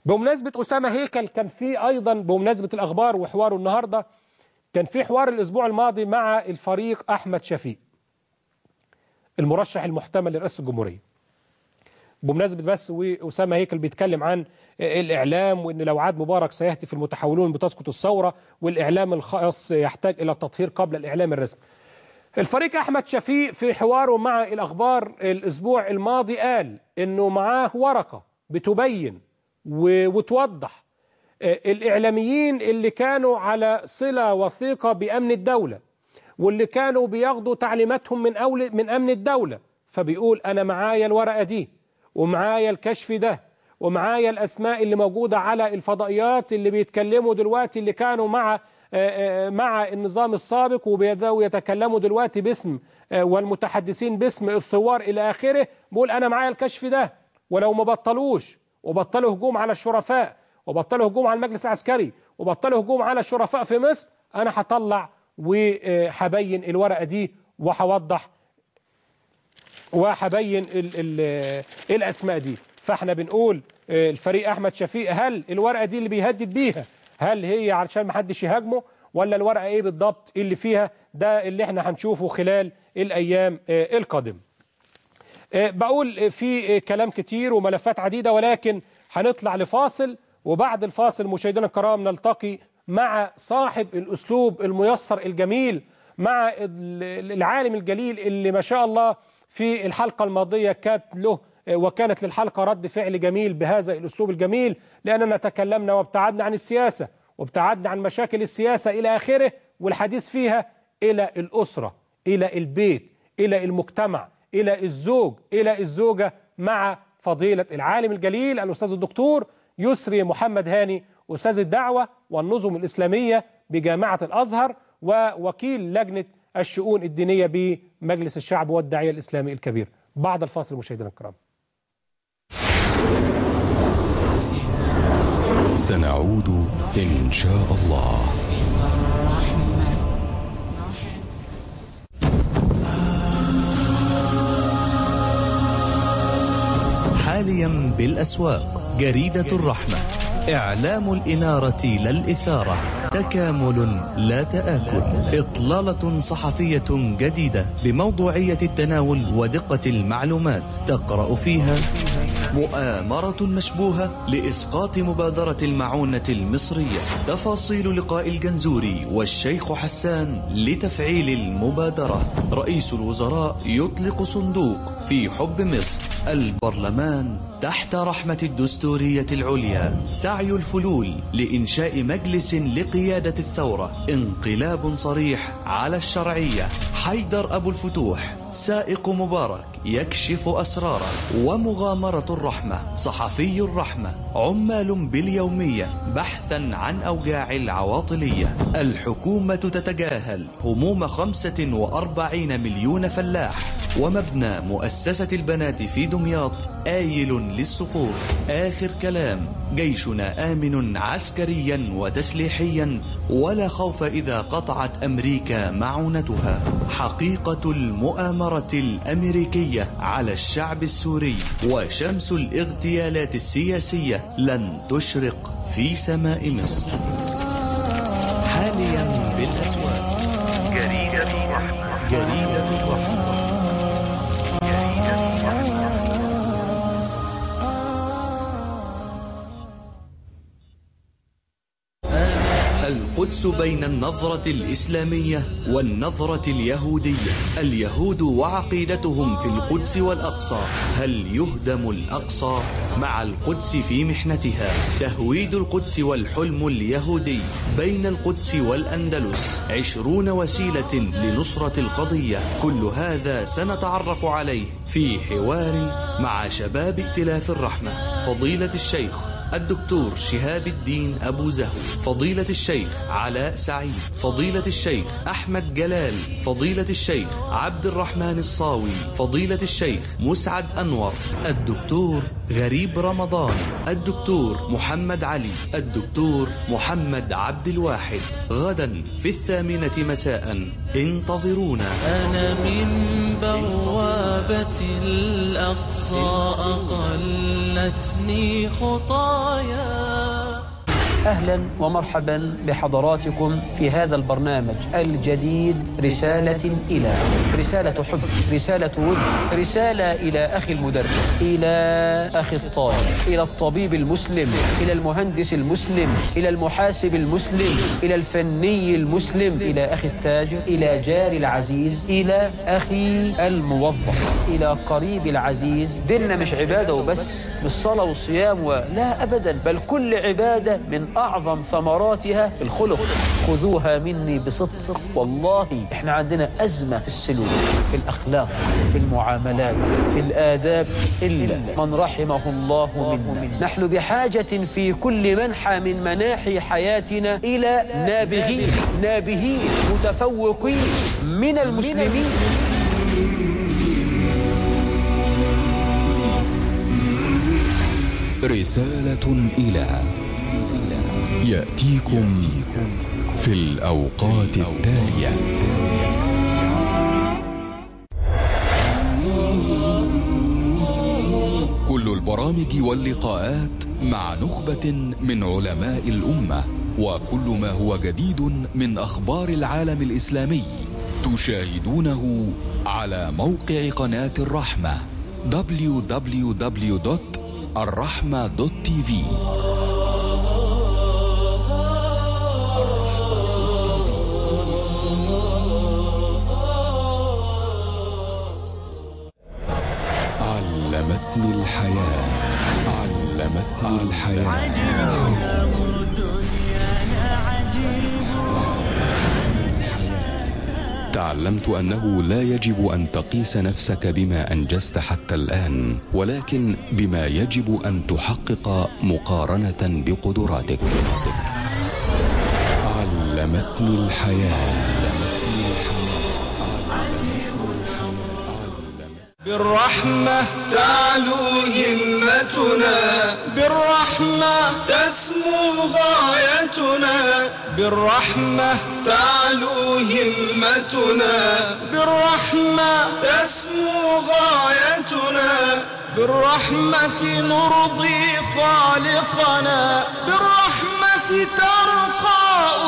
بمناسبة أسامة هيكل كان في أيضا بمناسبة الأخبار وحواره النهاردة كان في حوار الأسبوع الماضي مع الفريق أحمد شفيق المرشح المحتمل لرئاسة الجمهورية بمناسبة بس وأسامة هيكل بيتكلم عن الإعلام وإن لو عاد مبارك سيهتف المتحولون بتسقط الثورة والإعلام الخاص يحتاج إلى التطهير قبل الإعلام الرسمي الفريق أحمد شفيق في حواره مع الأخبار الأسبوع الماضي قال إنه معاه ورقة بتبين وتوضح آه، الإعلاميين اللي كانوا على صلة وثيقة بأمن الدولة واللي كانوا بياخدوا تعليماتهم من أول من أمن الدولة فبيقول أنا معايا الورقة دي ومعايا الكشف ده ومعايا الأسماء اللي موجودة على الفضائيات اللي بيتكلموا دلوقتي اللي كانوا مع آه، آه، مع النظام السابق وبيبداوا يتكلموا دلوقتي باسم والمتحدثين باسم الثوار إلى آخره بيقول أنا معايا الكشف ده ولو ما بطلوش وبطلوا هجوم على الشرفاء وبطلوا هجوم على المجلس العسكري وبطلوا هجوم على الشرفاء في مصر انا هطلع وحبين الورقه دي وهوضح وهبين الاسماء دي فاحنا بنقول آه، الفريق احمد شفيق هل الورقه دي اللي بيهدد بيها هل هي علشان ما حدش يهاجمه ولا الورقه ايه بالضبط اللي فيها ده اللي احنا هنشوفه خلال الايام آه، القادمه آه، بقول في آه، كلام كتير وملفات عديدة ولكن هنطلع لفاصل وبعد الفاصل مشاهدينا الكرام نلتقي مع صاحب الأسلوب الميسر الجميل مع العالم الجليل اللي ما شاء الله في الحلقة الماضية كانت له آه، وكانت للحلقة رد فعل جميل بهذا الأسلوب الجميل لأننا تكلمنا وابتعدنا عن السياسة وابتعدنا عن مشاكل السياسة إلى آخره والحديث فيها إلى الأسرة إلى البيت إلى المجتمع إلى الزوج إلى الزوجة مع فضيلة العالم الجليل الأستاذ الدكتور يسري محمد هاني أستاذ الدعوة والنظم الإسلامية بجامعة الأزهر ووكيل لجنة الشؤون الدينية بمجلس الشعب والداعية الإسلامي الكبير بعد الفاصل مشاهدينا الكرام سنعود إن شاء الله عاليا بالأسواق جريدة الرحمة إعلام الإنارة لا الإثارة تكامل لا تآكل إطلالة صحفية جديدة بموضوعية التناول ودقة المعلومات تقرأ فيها مؤامرة مشبوهة لإسقاط مبادرة المعونة المصرية تفاصيل لقاء الجنزوري والشيخ حسان لتفعيل المبادرة رئيس الوزراء يطلق صندوق في حب مصر البرلمان تحت رحمة الدستورية العليا سعي الفلول لإنشاء مجلس لقيادة الثورة انقلاب صريح على الشرعية حيدر أبو الفتوح سائق مبارك يكشف أسراره ومغامرة الرحمة صحفي الرحمة عمال باليومية بحثا عن أوجاع العواطلية الحكومة تتجاهل هموم 45 مليون فلاح ومبنى مؤسسة البنات في دمياط آيل للسقوط آخر كلام جيشنا آمن عسكريا وتسليحيا ولا خوف إذا قطعت أمريكا معونتها حقيقة المؤامرة الأمريكية على الشعب السوري وشمس الاغتيالات السياسية لن تشرق في سماء مصر حاليا بالأسواق جريدة جريدة القدس بين النظرة الإسلامية والنظرة اليهودية اليهود وعقيدتهم في القدس والأقصى هل يهدم الأقصى مع القدس في محنتها تهويد القدس والحلم اليهودي بين القدس والأندلس عشرون وسيلة لنصرة القضية كل هذا سنتعرف عليه في حوار مع شباب ائتلاف الرحمة فضيلة الشيخ الدكتور شهاب الدين أبو زهو فضيلة الشيخ علاء سعيد فضيلة الشيخ أحمد جلال فضيلة الشيخ عبد الرحمن الصاوي فضيلة الشيخ مسعد أنور الدكتور غريب رمضان الدكتور محمد علي الدكتور محمد عبد الواحد غدا في الثامنة مساء انتظرونا أنا من بوابة الأقصى أقلتني خطاياً أهلا ومرحبا بحضراتكم في هذا البرنامج الجديد رسالة إلى رسالة حب رسالة ود رسالة إلى أخي المدرس إلى أخي الطالب إلى الطبيب المسلم إلى المهندس المسلم إلى المحاسب المسلم إلى الفني المسلم إلى أخي التاجر إلى جاري العزيز إلى أخي الموظف إلى قريب العزيز ديننا مش عبادة وبس بالصلاه والصيام ولا أبدا بل كل عبادة من أعظم ثمراتها الخلق خذوها مني بصدق والله إحنا عندنا أزمة في السلوك في الأخلاق في المعاملات في الآداب إلا من رحمه الله منا نحن بحاجة في كل منحى من مناحي حياتنا إلى نابغين نابهين متفوقين من المسلمين رسالة إلى يأتيكم في الأوقات التالية كل البرامج واللقاءات مع نخبة من علماء الأمة وكل ما هو جديد من أخبار العالم الإسلامي تشاهدونه على موقع قناة الرحمة www.arrahma.tv علمتني الحياة علمتني الحياة عجيب أمر دنيانا عجيب تعلمت أنه لا يجب أن تقيس نفسك بما أنجزت حتى الآن ولكن بما يجب أن تحقق مقارنة بقدراتك علمتني الحياه بالرحمة تعلو همتنا بالرحمة تسمو غايتنا بالرحمة تعلو همتنا بالرحمة تسمو غايتنا بالرحمة نرضي خالقنا بالرحمة ترضي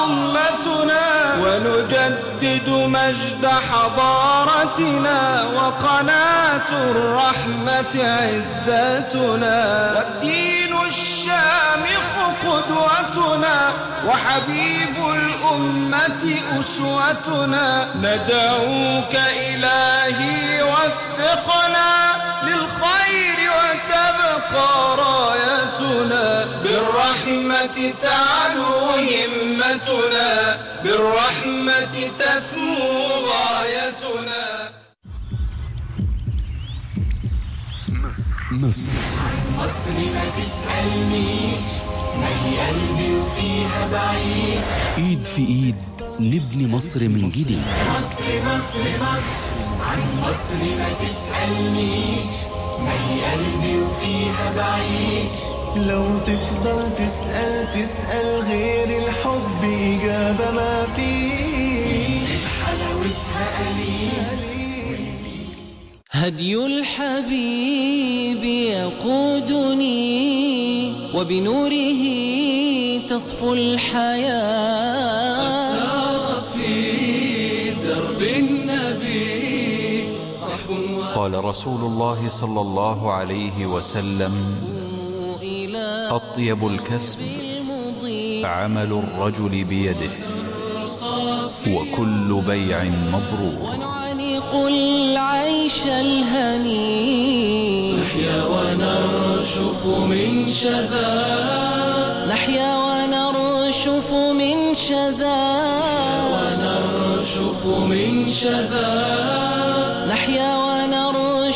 رحمتنا ونجدد مجد حضارتنا وقناة الرحمة عزتنا والدين الشامخ قدوتنا وحبيب الأمة أسوتنا ندعوك إلهي وفقنا للخير قرايتنا بالرحمة تعلو همتنا بالرحمة تسمو غايتنا مصر مصر ما تسألنيش ما هي قلبي وفيها بعيش ايد في ايد نبني مصر من جديد مصر مصر مصر عن مصر ما تسألنيش مي قلبي وفيها لو تفضل تسأل تسأل غير الحب إجابة ما فيش حلاوتها هدي الحبيب يقودني وبنوره تصفو الحياه قال رسول الله صلى الله عليه وسلم أطيب الكسب عمل الرجل بيده وكل بيع مبرور ونعانق العيش الهني نحيا ونرشف من شذا نحيا ونرشف من شذا ونرشف من شذا نحيا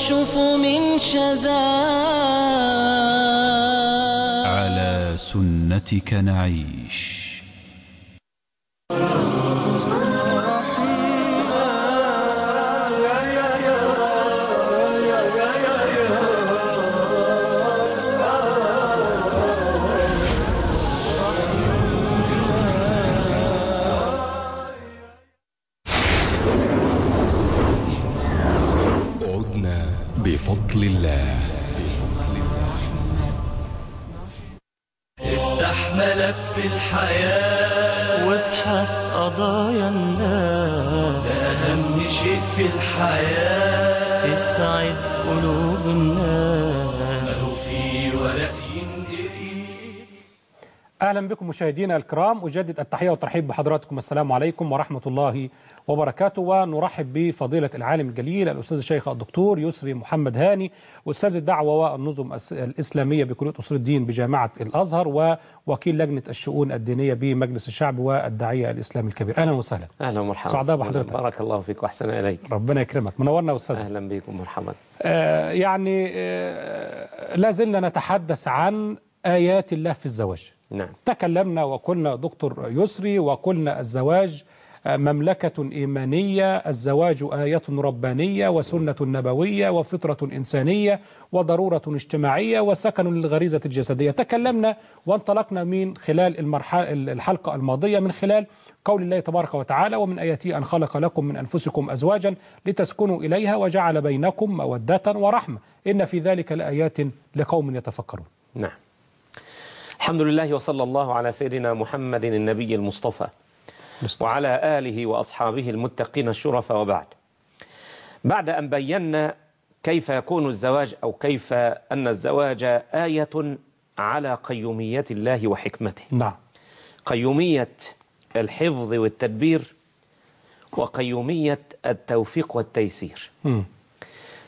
يكشف من شذا على سنتك نعيش بكم مشاهدينا الكرام أجدد التحية والترحيب بحضراتكم السلام عليكم ورحمة الله وبركاته ونرحب بفضيلة العالم الجليل الأستاذ الشيخ الدكتور يسري محمد هاني أستاذ الدعوة والنظم الإسلامية بكلية أصول الدين بجامعة الأزهر ووكيل لجنة الشؤون الدينية بمجلس الشعب والداعية الإسلامي الكبير أهلا وسهلا أهلا ومرحبا سعداء بحضرتك بارك الله فيك وأحسن إليك ربنا يكرمك منورنا أستاذ أهلا بكم مرحبا آه يعني آه لا زلنا نتحدث عن آيات الله في الزواج نعم. تكلمنا وقلنا دكتور يسري وقلنا الزواج آه، مملكة إيمانية الزواج آية ربانية وسنة نبوية وفطرة إنسانية وضرورة اجتماعية وسكن للغريزة الجسدية تكلمنا وانطلقنا من خلال المرحلة الحلقة الماضية من خلال قول الله تبارك وتعالى ومن آياته أن خلق لكم من أنفسكم أزواجا لتسكنوا إليها وجعل بينكم مودة ورحمة إن في ذلك لآيات لقوم يتفكرون نعم الحمد لله وصلى الله على سيدنا محمد النبي المصطفى مصطفى. وعلى آله وأصحابه المتقين الشرفاء وبعد بعد أن بينا كيف يكون الزواج أو كيف أن الزواج آية على قيومية الله وحكمته نعم قيومية الحفظ والتدبير وقيومية التوفيق والتيسير م.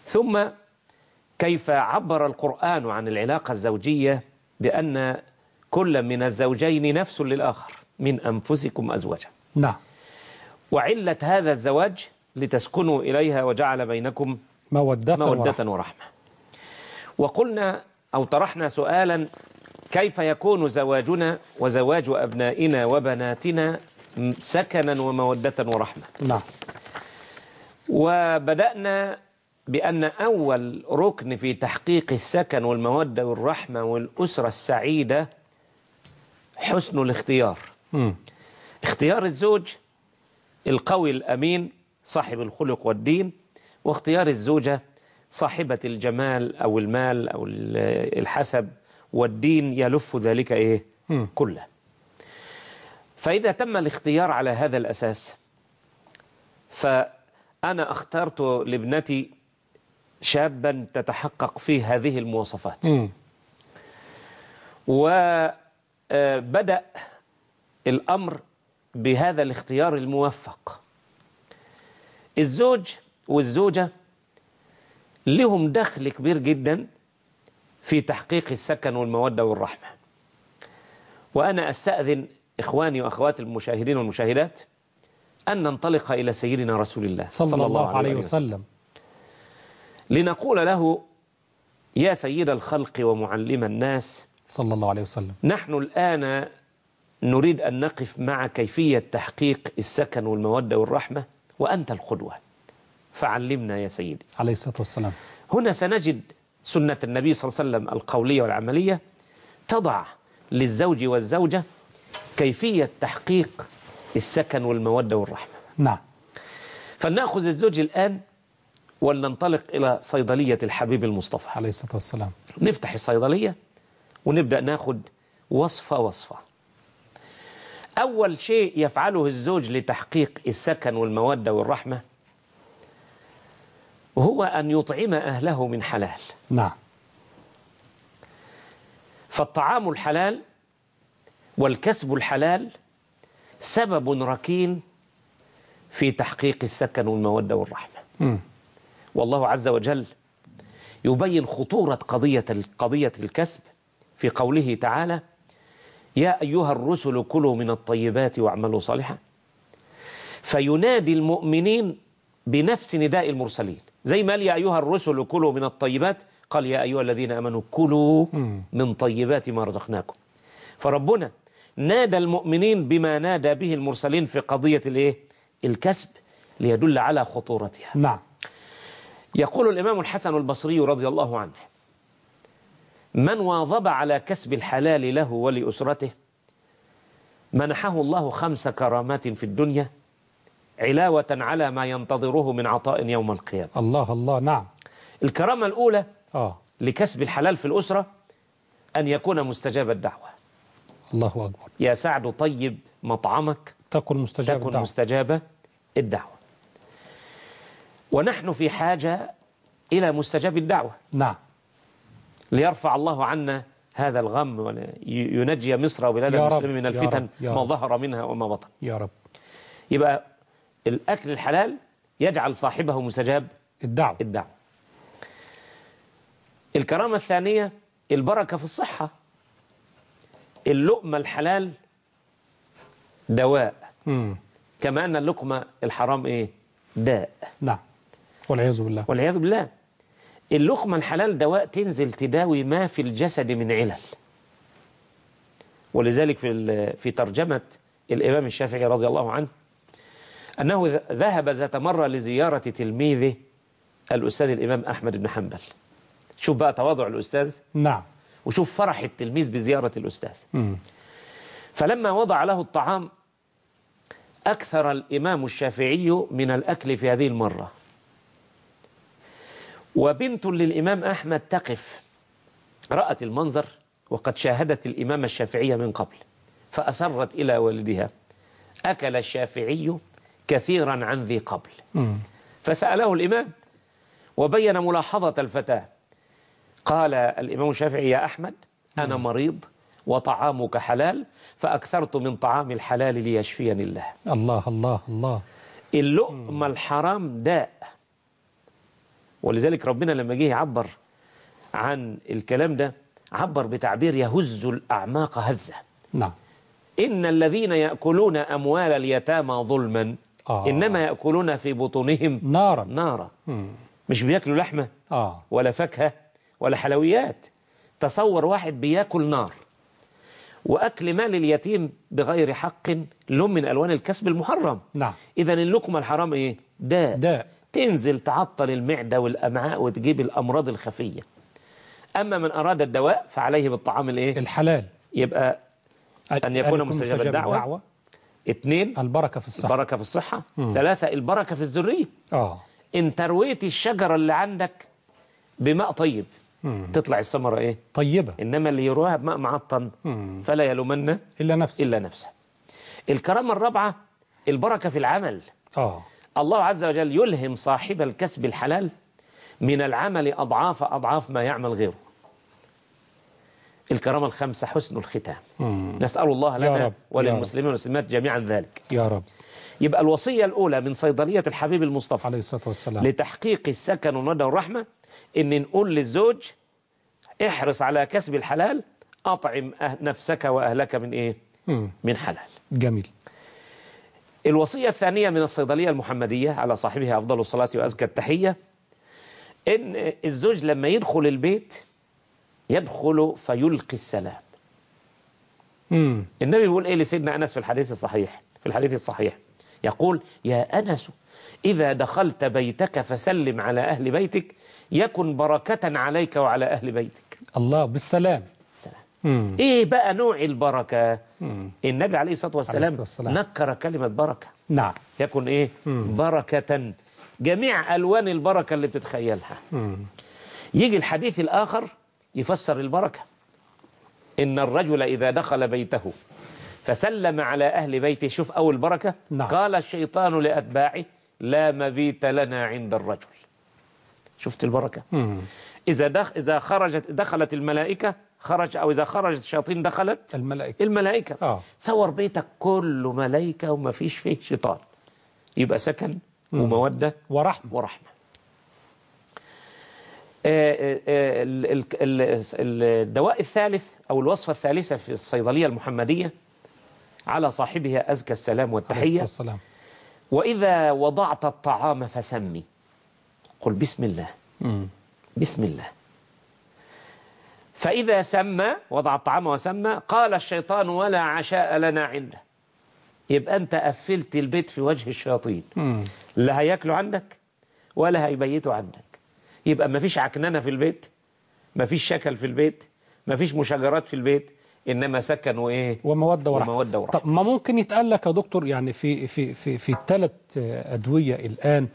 ثم كيف عبر القرآن عن العلاقة الزوجية بأن كل من الزوجين نفس للآخر من أنفسكم أزواجا نعم وعلة هذا الزواج لتسكنوا إليها وجعل بينكم مودة, مودة ورحمة. ورحمة وقلنا أو طرحنا سؤالا كيف يكون زواجنا وزواج أبنائنا وبناتنا سكنا ومودة ورحمة نعم وبدأنا بأن أول ركن في تحقيق السكن والمودة والرحمة والأسرة السعيدة حسن الاختيار م. اختيار الزوج القوي الأمين صاحب الخلق والدين واختيار الزوجة صاحبة الجمال أو المال أو الحسب والدين يلف ذلك إيه كله فإذا تم الاختيار على هذا الأساس فأنا اخترت لابنتي شابا تتحقق فيه هذه المواصفات م. و بدأ الأمر بهذا الاختيار الموفق الزوج والزوجة لهم دخل كبير جدا في تحقيق السكن والمودة والرحمة وأنا أستأذن إخواني وأخواتي المشاهدين والمشاهدات أن ننطلق إلى سيدنا رسول الله صلى, صلى الله, الله عليه وسلم. وسلم لنقول له يا سيد الخلق ومعلم الناس صلى الله عليه وسلم نحن الآن نريد أن نقف مع كيفية تحقيق السكن والمودة والرحمة وأنت القدوة فعلمنا يا سيدي عليه الصلاة والسلام هنا سنجد سنة النبي صلى الله عليه وسلم القولية والعملية تضع للزوج والزوجة كيفية تحقيق السكن والمودة والرحمة نعم فلنأخذ الزوج الآن ولننطلق إلى صيدلية الحبيب المصطفى عليه الصلاة والسلام نفتح الصيدلية ونبدأ ناخد وصفة وصفة أول شيء يفعله الزوج لتحقيق السكن والمودة والرحمة هو أن يطعم أهله من حلال نعم فالطعام الحلال والكسب الحلال سبب ركين في تحقيق السكن والمودة والرحمة م. والله عز وجل يبين خطورة قضية قضية الكسب في قوله تعالى يا أيها الرسل كلوا من الطيبات واعملوا صالحا فينادي المؤمنين بنفس نداء المرسلين زي ما قال يا أيها الرسل كلوا من الطيبات قال يا أيها الذين أمنوا كلوا من طيبات ما رزقناكم فربنا نادى المؤمنين بما نادى به المرسلين في قضية الايه؟ الكسب ليدل على خطورتها نعم يقول الإمام الحسن البصري رضي الله عنه من واظب على كسب الحلال له ولأسرته منحه الله خمس كرامات في الدنيا علاوة على ما ينتظره من عطاء يوم القيامة الله الله نعم الكرامة الأولى آه. لكسب الحلال في الأسرة أن يكون مستجاب الدعوة الله أكبر يا سعد طيب مطعمك تكن مستجاب تكن الدعوة. مستجابة الدعوة ونحن في حاجة إلى مستجاب الدعوة نعم ليرفع الله عنا هذا الغم وينجي مصر وبلاد المسلمين من الفتن ما ظهر منها وما بطن يا رب يبقى الأكل الحلال يجعل صاحبه مستجاب الدعوة الدعوة الكرامة الثانية البركة في الصحة اللقمة الحلال دواء مم. كما أن اللقمة الحرام إيه داء نعم والعياذ بالله والعياذ بالله اللقمة الحلال دواء تنزل تداوي ما في الجسد من علل ولذلك في في ترجمة الإمام الشافعي رضي الله عنه أنه ذهب ذات مرة لزيارة تلميذه الأستاذ الإمام أحمد بن حنبل شوف بقى تواضع الأستاذ نعم وشوف فرح التلميذ بزيارة الأستاذ م. فلما وضع له الطعام أكثر الإمام الشافعي من الأكل في هذه المرة وبنت للإمام أحمد تقف رأت المنظر وقد شاهدت الإمام الشافعي من قبل فأسرت إلى والدها أكل الشافعي كثيرا عن ذي قبل فسأله الإمام وبين ملاحظة الفتاة قال الإمام الشافعي يا أحمد أنا مريض وطعامك حلال فأكثرت من طعام الحلال ليشفيني الله الله الله الله اللقمة الحرام داء ولذلك ربنا لما جه يعبر عن الكلام ده عبر بتعبير يهز الأعماق هزة نعم إن الذين يأكلون أموال اليتامى ظلما آه. إنما يأكلون في بطونهم نارا نارا مش بياكلوا لحمة آه. ولا فاكهة ولا حلويات تصور واحد بياكل نار وأكل مال اليتيم بغير حق لون من ألوان الكسب المحرم نعم إذا اللقمة الحرام إيه؟ داء داء تنزل تعطل المعدة والأمعاء وتجيب الأمراض الخفية أما من أراد الدواء فعليه بالطعام الإيه؟ الحلال يبقى أن يكون مستجاب الدعوة, الدعوة. اثنين البركة في الصحة البركة في الصحة مم. ثلاثة البركة في الذرية آه. إن ترويت الشجرة اللي عندك بماء طيب مم. تطلع الثمرة إيه؟ طيبة إنما اللي يروها بماء معطن مم. فلا يلومن إلا نفسه إلا نفسه الكرامة الرابعة البركة في العمل آه. الله عز وجل يلهم صاحب الكسب الحلال من العمل أضعاف أضعاف ما يعمل غيره الكرامة الخمسة حسن الختام مم. نسأل الله لنا وللمسلمين والمسلمات جميعا ذلك يا رب يبقى الوصية الأولى من صيدلية الحبيب المصطفى عليه الصلاة والسلام لتحقيق السكن والندى والرحمة إن نقول للزوج احرص على كسب الحلال أطعم أه-، نفسك وأهلك من إيه؟ مم. من حلال جميل الوصية الثانية من الصيدلية المحمدية على صاحبها أفضل الصلاة وأزكى التحية إن الزوج لما يدخل البيت يدخل فيلقي السلام مم. النبي بيقول إيه لسيدنا أنس في الحديث الصحيح في الحديث الصحيح يقول يا أنس إذا دخلت بيتك فسلم على أهل بيتك يكن بركة عليك وعلى أهل بيتك الله بالسلام السلام. إيه بقى نوع البركة النبي عليه الصلاة والسلام, والسلام نكر كلمة بركة نعم يكن إيه مم. بركة جميع ألوان البركة اللي بتتخيلها مم. يجي الحديث الآخر يفسر البركة إن الرجل إذا دخل بيته فسلم على أهل بيته شوف أول بركة نعم. قال الشيطان لأتباعه لا مبيت لنا عند الرجل شفت البركة مم. إذا, دخ إذا خرجت دخلت الملائكة خرج أو إذا خرجت الشياطين دخلت الملائكة الملائكة آه. تصور بيتك كله ملائكة وما فيش فيه شيطان يبقى سكن ومودة ورحمة ورحمة آه، آه، آه، الدواء الثالث أو الوصفة الثالثة في الصيدلية المحمدية على صاحبها أزكى السلام والتحية السلام. وإذا وضعت الطعام فسمي قل بسم الله مم. بسم الله فإذا سمى وضع الطعام وسمى قال الشيطان ولا عشاء لنا عنده يبقى أنت قفلت البيت في وجه الشياطين لا هياكلوا عندك ولا هيبيتوا عندك يبقى مفيش عكننة في البيت مفيش شكل في البيت مفيش مشاجرات في البيت انما سكن وايه وموده ورحمه وموده ورحمه طب ما ممكن يتقال لك يا دكتور يعني في في في في الثلاث ادويه الان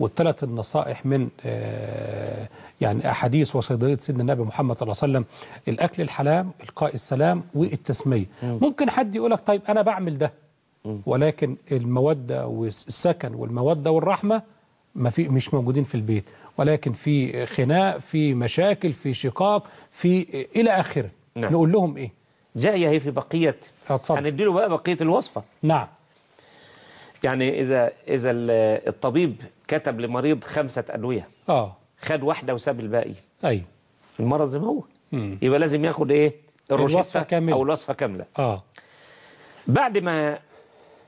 والثلاث النصائح من آه، يعني احاديث وصيدليه سيدنا النبي محمد صلى الله عليه وسلم الاكل الحلال القاء السلام والتسميه ممكن حد يقول لك طيب انا بعمل ده ولكن الموده والسكن والموده والرحمه ما في مش موجودين في البيت ولكن في خناق في مشاكل في شقاق في الى اخره نعم. نقول لهم ايه جاية هي في بقية هنديله يعني بقى بقية الوصفة نعم يعني إذا إذا الطبيب كتب لمريض خمسة أدوية اه خد واحدة وساب الباقي أيوه المرض زي ما هو مم. يبقى لازم ياخد إيه الوصفة كاملة أو الوصفة كاملة اه بعد ما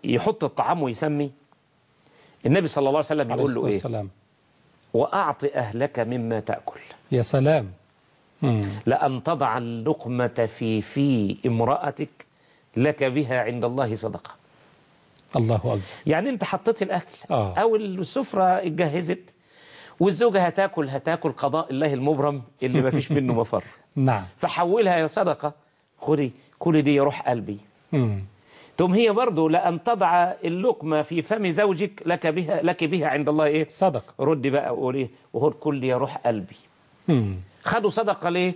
يحط الطعام ويسمي النبي صلى الله عليه وسلم يقول له إيه والسلام. وأعط أهلك مما تأكل يا سلام لأن تضع اللقمة في في امرأتك لك بها عند الله صدقة الله أكبر يعني أنت حطيت الأكل آه. أو السفرة اتجهزت والزوجة هتاكل هتاكل قضاء الله المبرم اللي ما فيش منه مفر نعم فحولها يا صدقة خدي كل دي روح قلبي ثم هي برضه لأن تضع اللقمة في فم زوجك لك بها لك بها عند الله إيه صدق رد بقى وقول إيه وهو الكل يا روح قلبي مم. خدوا صدقة ليه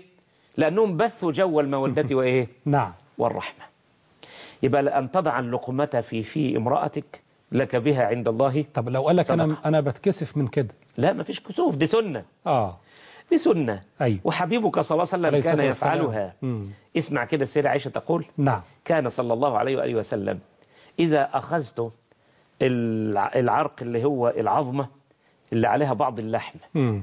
لأنهم بثوا جو المودة وإيه نعم والرحمة يبقى لأن تضع اللقمة في في امرأتك لك بها عند الله طب لو قال لك أنا, أنا بتكسف من كده لا ما فيش كسوف دي سنة آه دي سنة أيوة. وحبيبك صلى الله عليه وسلم كان يفعلها مم. اسمع كده السيدة عائشة تقول نعم كان صلى الله عليه وآله وسلم إذا أخذت العرق اللي هو العظمة اللي عليها بعض اللحم مم.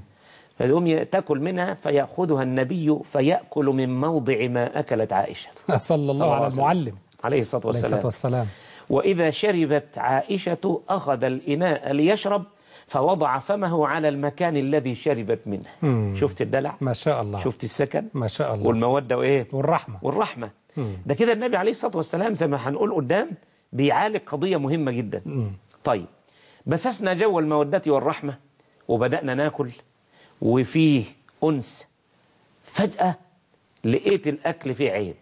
الأم تأكل منها فيأخذها النبي فيأكل من موضع ما أكلت عائشة صلى الله على المعلم عليه الصلاة والسلام, عليه الصلاة والسلام وإذا شربت عائشة أخذ الإناء ليشرب فوضع فمه على المكان الذي شربت منه مم. شفت الدلع ما شاء الله شفت السكن ما شاء الله والمودة وإيه والرحمة والرحمة مم. ده كده النبي عليه الصلاة والسلام زي ما هنقول قدام بيعالج قضية مهمة جدا مم. طيب بسسنا جو المودة والرحمة وبدأنا ناكل وفيه أنس فجأة لقيت الأكل فيه عيب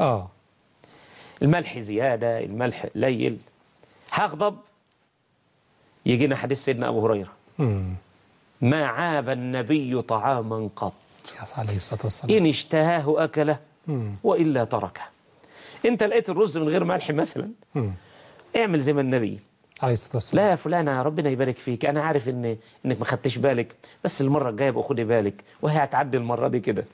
آه الملح زيادة الملح قليل هغضب يجينا حديث سيدنا أبو هريرة ما عاب النبي طعاما قط عليه الصلاة والسلام إن اشتهاه أكله وإلا تركه أنت لقيت الرز من غير ملح مثلا اعمل زي ما النبي عليه الصلاه والسلام لا يا فلانه ربنا يبارك فيك انا عارف ان انك ما خدتش بالك بس المره الجايه ابقى خدي بالك وهي هتعدي المره دي كده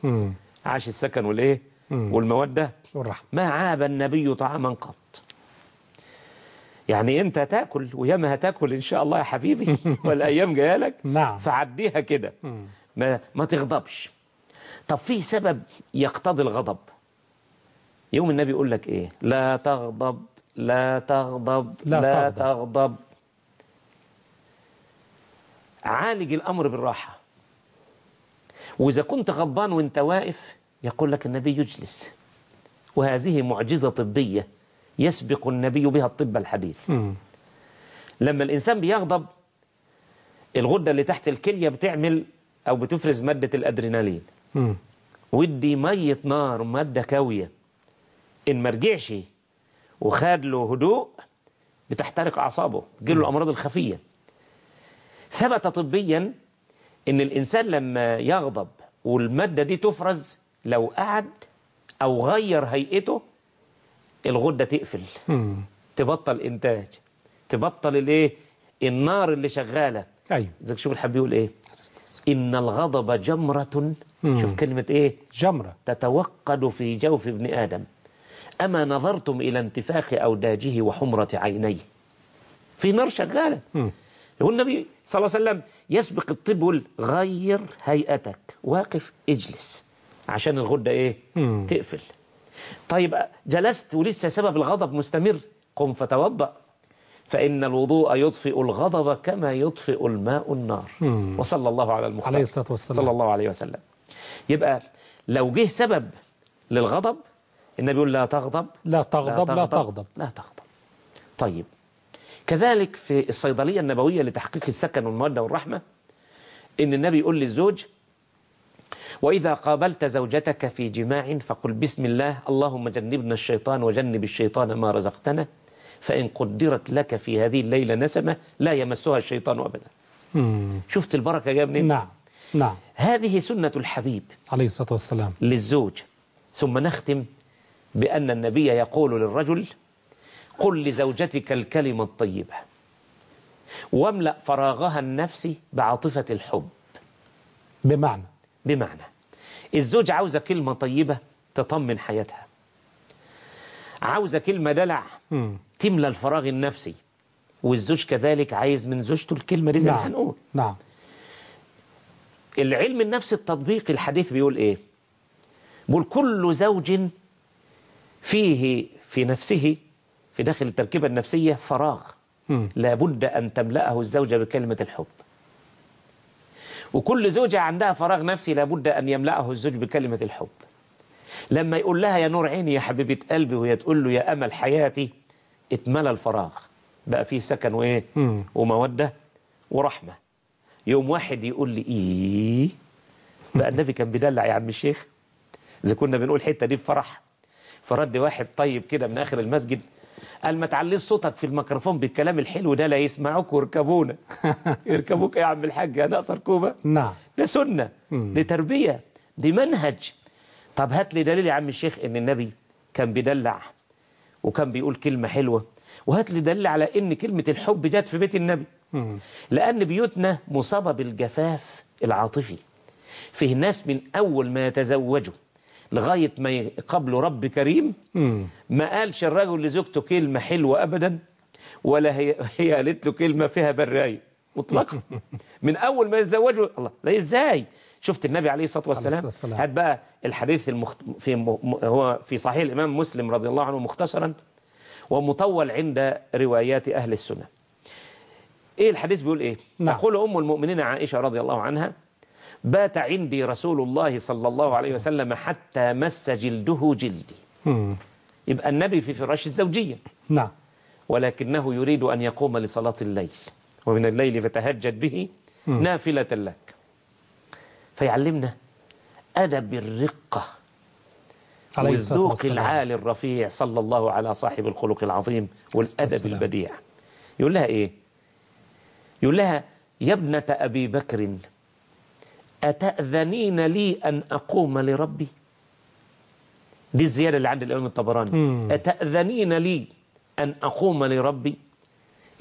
عاش السكن والايه والموده والرحمه ما عاب النبي طعاما قط يعني انت تاكل وياما هتاكل ان شاء الله يا حبيبي والايام جايه لك نعم فعديها كده ما ما تغضبش طب في سبب يقتضي الغضب يوم النبي يقول لك ايه لا تغضب لا تغضب لا, لا تغضب. تغضب عالج الأمر بالراحة وإذا كنت غضبان وانت واقف يقول لك النبي يجلس وهذه معجزة طبية يسبق النبي بها الطب الحديث م. لما الإنسان بيغضب الغدة اللي تحت الكلية بتعمل أو بتفرز مادة الأدرينالين م. ودي مية نار مادة كاوية إن مرجعش وخد له هدوء بتحترق أعصابه بتجيله الأمراض الخفية ثبت طبيا إن الإنسان لما يغضب والمادة دي تفرز لو قعد أو غير هيئته الغدة تقفل تبطل إنتاج تبطل الايه النار اللي شغالة أيوة إذا شوف الحبيب بيقول إيه إن الغضب جمرة شوف كلمة إيه جمرة تتوقد في جوف ابن آدم أما نظرتم إلى انتفاخ أوداجه وحمرة عينيه في نار شغالة هو النبي صلى الله عليه وسلم يسبق الطب غير هيئتك واقف اجلس عشان الغدة ايه مم. تقفل طيب جلست ولسه سبب الغضب مستمر قم فتوضأ فإن الوضوء يطفئ الغضب كما يطفئ الماء النار مم. وصلى الله على المختار عليه الصلاة والسلام صلى الله عليه وسلم يبقى لو جه سبب للغضب النبي يقول لا تغضب لا تغضب لا تغضب لا تغضب, طيب كذلك في الصيدلية النبوية لتحقيق السكن والمودة والرحمة إن النبي يقول للزوج وإذا قابلت زوجتك في جماع فقل بسم الله اللهم جنبنا الشيطان وجنب الشيطان ما رزقتنا فإن قدرت لك في هذه الليلة نسمة لا يمسها الشيطان أبدا شفت البركة يا منين نعم نعم هذه سنة الحبيب عليه الصلاة والسلام للزوج ثم نختم بأن النبي يقول للرجل قل لزوجتك الكلمة الطيبة واملأ فراغها النفسي بعاطفة الحب بمعنى بمعنى الزوج عاوزة كلمة طيبة تطمن حياتها عاوزة كلمة دلع تملى الفراغ النفسي والزوج كذلك عايز من زوجته الكلمة دي زي ما هنقول نعم العلم النفسي التطبيقي الحديث بيقول ايه بيقول كل زوج فيه في نفسه في داخل التركيبة النفسية فراغ لابد أن تملأه الزوجة بكلمة الحب وكل زوجة عندها فراغ نفسي لابد أن يملأه الزوج بكلمة الحب لما يقول لها يا نور عيني يا حبيبة قلبي وهي تقول له يا أمل حياتي اتملى الفراغ بقى فيه سكن وإيه ومودة ورحمة يوم واحد يقول لي إيه بقى النبي كان بيدلع يا عم الشيخ إذا كنا بنقول الحتة دي بفرح فرد واحد طيب كده من آخر المسجد قال ما تعليش صوتك في الميكروفون بالكلام الحلو ده لا يسمعوك ويركبونا يركبوك يا عم الحاج انا اقصر كوبا نعم ده سنه دي تربيه دي منهج طب هات لي دليل يا عم الشيخ ان النبي كان بيدلع وكان بيقول كلمه حلوه وهات لي دليل على ان كلمه الحب جت في بيت النبي لان بيوتنا مصابه بالجفاف العاطفي فيه ناس من اول ما يتزوجوا لغاية ما يقابله رب كريم ما قالش الرجل لزوجته كلمة حلوة أبدا ولا هي, هي قالت له كلمة فيها براية مطلقا من أول ما يتزوجوا الله لا إزاي شفت النبي عليه الصلاة والسلام هات بقى الحديث المخت... في م... هو في صحيح الإمام مسلم رضي الله عنه مختصرا ومطول عند روايات أهل السنة إيه الحديث بيقول إيه نعم. تقول أم المؤمنين عائشة رضي الله عنها بات عندي رسول الله صلى الله عليه وسلم حتى مس جلده جلدي يبقى النبي في فراش الزوجية نعم ولكنه يريد أن يقوم لصلاة الليل ومن الليل فتهجد به نافلة لك فيعلمنا أدب الرقة والذوق العالي الرفيع صلى الله على صاحب الخلق العظيم والأدب البديع يقول لها إيه يقول لها يا ابنة أبي بكر أتأذنين لي أن أقوم لربي دي الزيادة اللي عند الإمام الطبراني أتأذنين لي أن أقوم لربي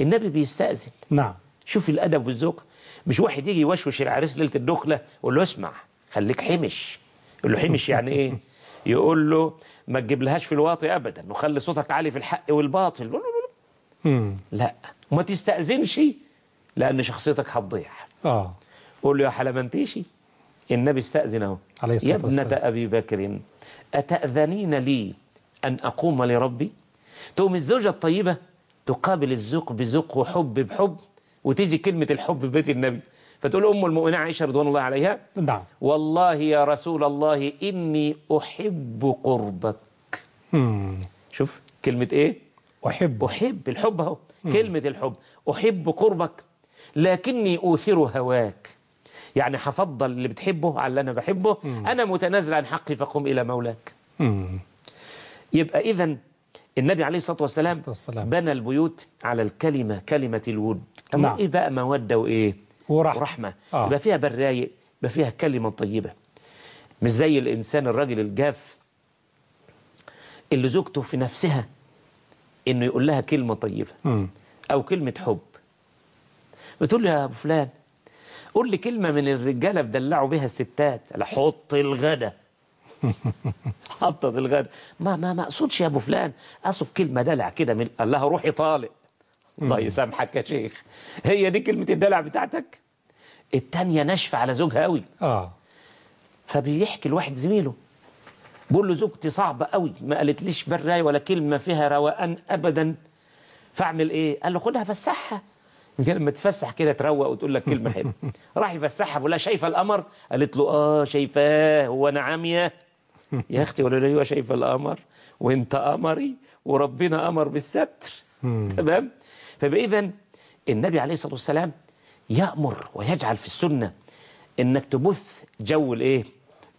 النبي بيستأذن نعم شوف الأدب والذوق مش واحد يجي يوشوش العريس ليلة الدخلة يقول له اسمع خليك حمش يقول له حمش يعني إيه يقول له ما تجيبلهاش في الواطي أبدا وخلي صوتك عالي في الحق والباطل لا وما تستأذنش لأن شخصيتك هتضيع آه قول له يا حلمنتيشي النبي استأذن اهو يا ابنة أبي بكر أتأذنين لي أن أقوم لربي تقوم الزوجة الطيبة تقابل الذوق بذوق وحب بحب وتيجي كلمة الحب في بيت النبي فتقول أم المؤمنين عائشة رضوان الله عليها نعم والله يا رسول الله إني أحب قربك مم. شوف كلمة إيه أحب أحب الحب أهو كلمة الحب أحب قربك لكني أوثر هواك يعني هفضل اللي بتحبه على اللي أنا بحبه مم. أنا متنازل عن حقي فقم إلى مولاك مم. يبقى إذا النبي عليه الصلاة والسلام, والسلام بنى البيوت على الكلمة كلمة الود أما نعم. إيه بقى مودة وإيه ورحمة, ورحمة. آه. يبقى فيها برايق يبقى فيها كلمة طيبة مش زي الإنسان الراجل الجاف اللي زوجته في نفسها إنه يقول لها كلمة طيبة م. أو كلمة حب بتقول له يا أبو فلان قول لي كلمة من الرجالة بدلعوا بها الستات حط الغدا حطت الغدا ما ما ما اقصدش يا ابو فلان اقصد كلمة دلع كده من الله روحي طالق الله يسامحك يا شيخ هي دي كلمة الدلع بتاعتك التانية ناشفة على زوجها قوي اه فبيحكي الواحد زميله بقول له زوجتي صعبة قوي ما قالتليش براي ولا كلمة فيها رواء أبدا فاعمل إيه قال له خدها فسحها تفسح كده تروق وتقول لك كلمه حلوه راح يفسحها بيقول لها شايفه القمر قالت له اه شايفاه هو انا نعم عاميه يا اختي ولا هو أيوة، شايفه القمر وانت قمري وربنا امر بالستر تمام فباذا النبي عليه الصلاه والسلام يامر ويجعل في السنه انك تبث جو الايه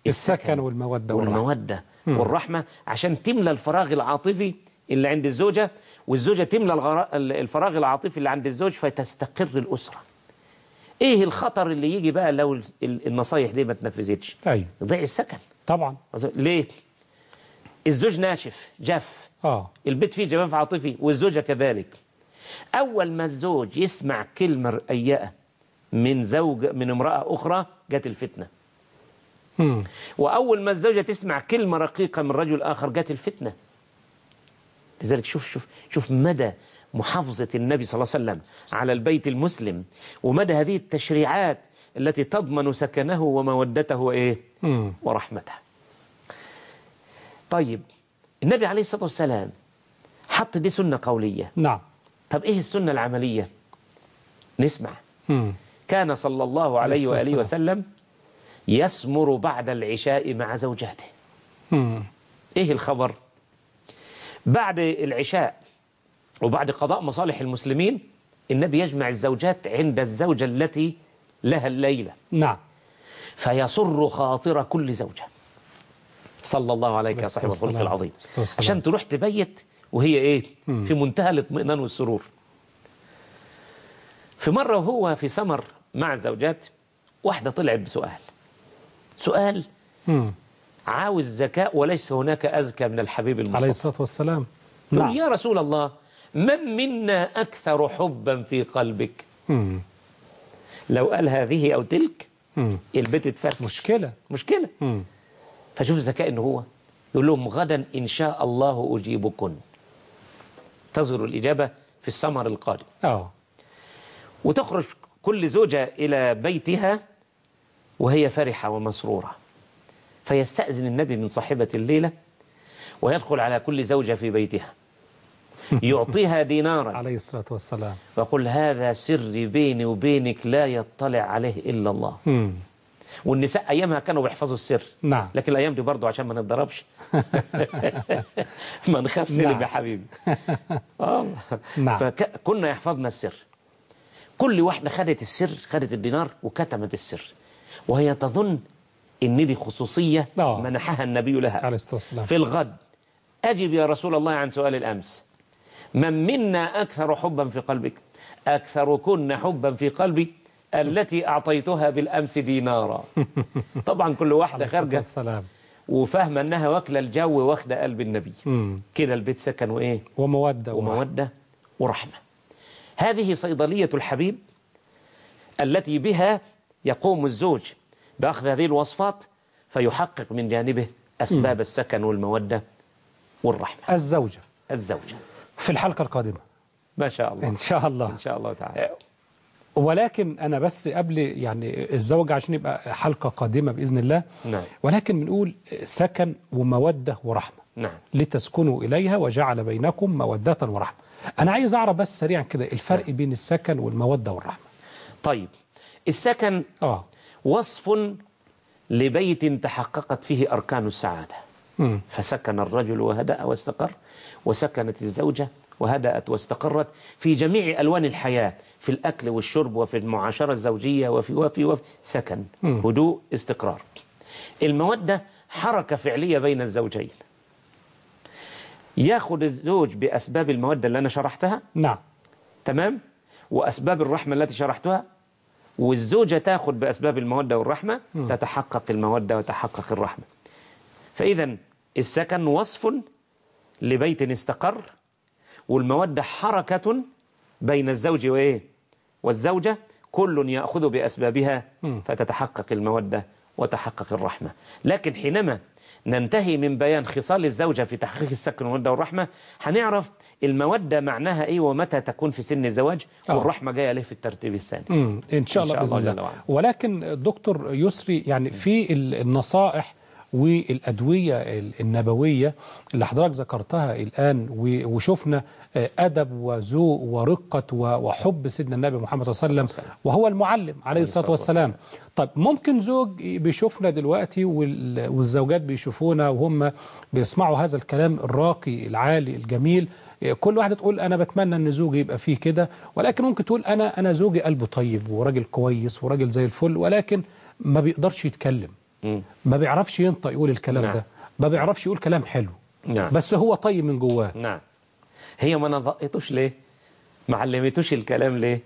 السكن والموده والموده والرحمه عشان تملى الفراغ العاطفي اللي عند الزوجه والزوجة تملى الفراغ العاطفي اللي عند الزوج فتستقر الأسرة ايه الخطر اللي يجي بقى لو النصايح دي ما تنفذتش ايوه ضيع السكن طبعا ليه الزوج ناشف جاف اه البيت فيه جفاف عاطفي والزوجه كذلك اول ما الزوج يسمع كلمه رقيقه من زوج من امراه اخرى جت الفتنه مم. واول ما الزوجه تسمع كلمه رقيقه من رجل اخر جت الفتنه لذلك شوف شوف شوف مدى محافظة النبي صلى الله عليه وسلم على البيت المسلم ومدى هذه التشريعات التي تضمن سكنه ومودته وإيه ورحمته طيب النبي عليه الصلاة والسلام حط دي سنة قولية نعم طب إيه السنة العملية نسمع مم. كان صلى الله عليه وآله وسلم يسمر بعد العشاء مع زوجاته مم. إيه الخبر بعد العشاء وبعد قضاء مصالح المسلمين النبي يجمع الزوجات عند الزوجة التي لها الليلة نعم فيسر خاطر كل زوجة صلى الله عليك يا صاحب الخلق العظيم والسلام. عشان تروح تبيت وهي ايه مم. في منتهى الاطمئنان والسرور في مرة وهو في سمر مع الزوجات واحدة طلعت بسؤال سؤال مم. عاوز ذكاء وليس هناك أذكى من الحبيب المصطفى عليه الصلاة والسلام نعم. يا رسول الله من منا أكثر حبا في قلبك مم. لو قال هذه أو تلك مم. البيت اتفك مشكلة مشكلة مم. فشوف الذكاء إن هو يقول لهم غدا إن شاء الله أجيبكم تظهر الإجابة في السمر القادم أوه. وتخرج كل زوجة إلى بيتها وهي فرحة ومسرورة فيستأذن النبي من صاحبة الليلة ويدخل على كل زوجة في بيتها يعطيها دينارا عليه الصلاة والسلام ويقول هذا سري بيني وبينك لا يطلع عليه إلا الله والنساء أيامها كانوا بيحفظوا السر نعم. لكن الأيام دي برضو عشان ما نتضربش ما نخافش سر يا نعم. حبيبي آه. نعم. فكنا يحفظنا السر كل واحدة خدت السر خدت الدينار وكتمت السر وهي تظن إن دي خصوصية آه. منحها النبي لها في الغد أجب يا رسول الله عن سؤال الأمس من منا أكثر حبا في قلبك أكثركن حبا في قلبي التي أعطيتها بالأمس دينارا طبعا كل واحدة خارجة السلام وفاهمة أنها واكلة الجو واخدة قلب النبي كده البيت سكن وإيه ومودة ومودة ورحمة هذه صيدلية الحبيب التي بها يقوم الزوج بأخذ هذه الوصفات فيحقق من جانبه أسباب م. السكن والمودة والرحمة الزوجة الزوجة في الحلقة القادمة ما شاء الله إن شاء الله إن شاء الله تعالى أه، ولكن أنا بس قبل يعني الزوجة عشان يبقى حلقة قادمة بإذن الله نعم. ولكن بنقول سكن ومودة ورحمة نعم. لتسكنوا إليها وجعل بينكم مودة ورحمة أنا عايز أعرف بس سريعا كده الفرق نعم. بين السكن والمودة والرحمة طيب السكن آه وصف لبيت تحققت فيه أركان السعادة فسكن الرجل وهدأ واستقر وسكنت الزوجة وهدأت واستقرت في جميع ألوان الحياة في الأكل والشرب وفي المعاشرة الزوجية وفي وفي وفي سكن هدوء استقرار المودة حركة فعلية بين الزوجين ياخذ الزوج بأسباب المودة اللي أنا شرحتها نعم تمام وأسباب الرحمة التي شرحتها والزوجة تأخذ بأسباب المودة والرحمة تتحقق المودة وتحقق الرحمة فإذا السكن وصف لبيت استقر والمودة حركة بين الزوج وإيه والزوجة كل يأخذ بأسبابها فتتحقق المودة وتحقق الرحمة لكن حينما ننتهي من بيان خصال الزوجة في تحقيق السكن والمودة والرحمة هنعرف المودة معناها إيه ومتى تكون في سن الزواج أوه. والرحمة جاية ليه في الترتيب الثاني مم. إن شاء الله, إن شاء الله الله, الله. ولكن دكتور يسري يعني في النصائح والأدوية النبوية اللي حضرتك ذكرتها الآن وشفنا آه، أدب وذوق ورقة وحب سيدنا النبي محمد صلى الله عليه وسلم وهو المعلم عليه الصلاة والسلام طب ممكن زوج بيشوفنا دلوقتي والزوجات بيشوفونا وهم بيسمعوا هذا الكلام الراقي العالي الجميل كل واحده تقول انا بتمنى ان زوجي يبقى فيه كده ولكن ممكن تقول انا انا زوجي قلبه طيب وراجل كويس وراجل زي الفل ولكن ما بيقدرش يتكلم ما بيعرفش ينطق يقول الكلام نعم. ده ما بيعرفش يقول كلام حلو نعم. بس هو طيب من جواه نعم هي ما نضقتوش ليه ما علمتوش الكلام ليه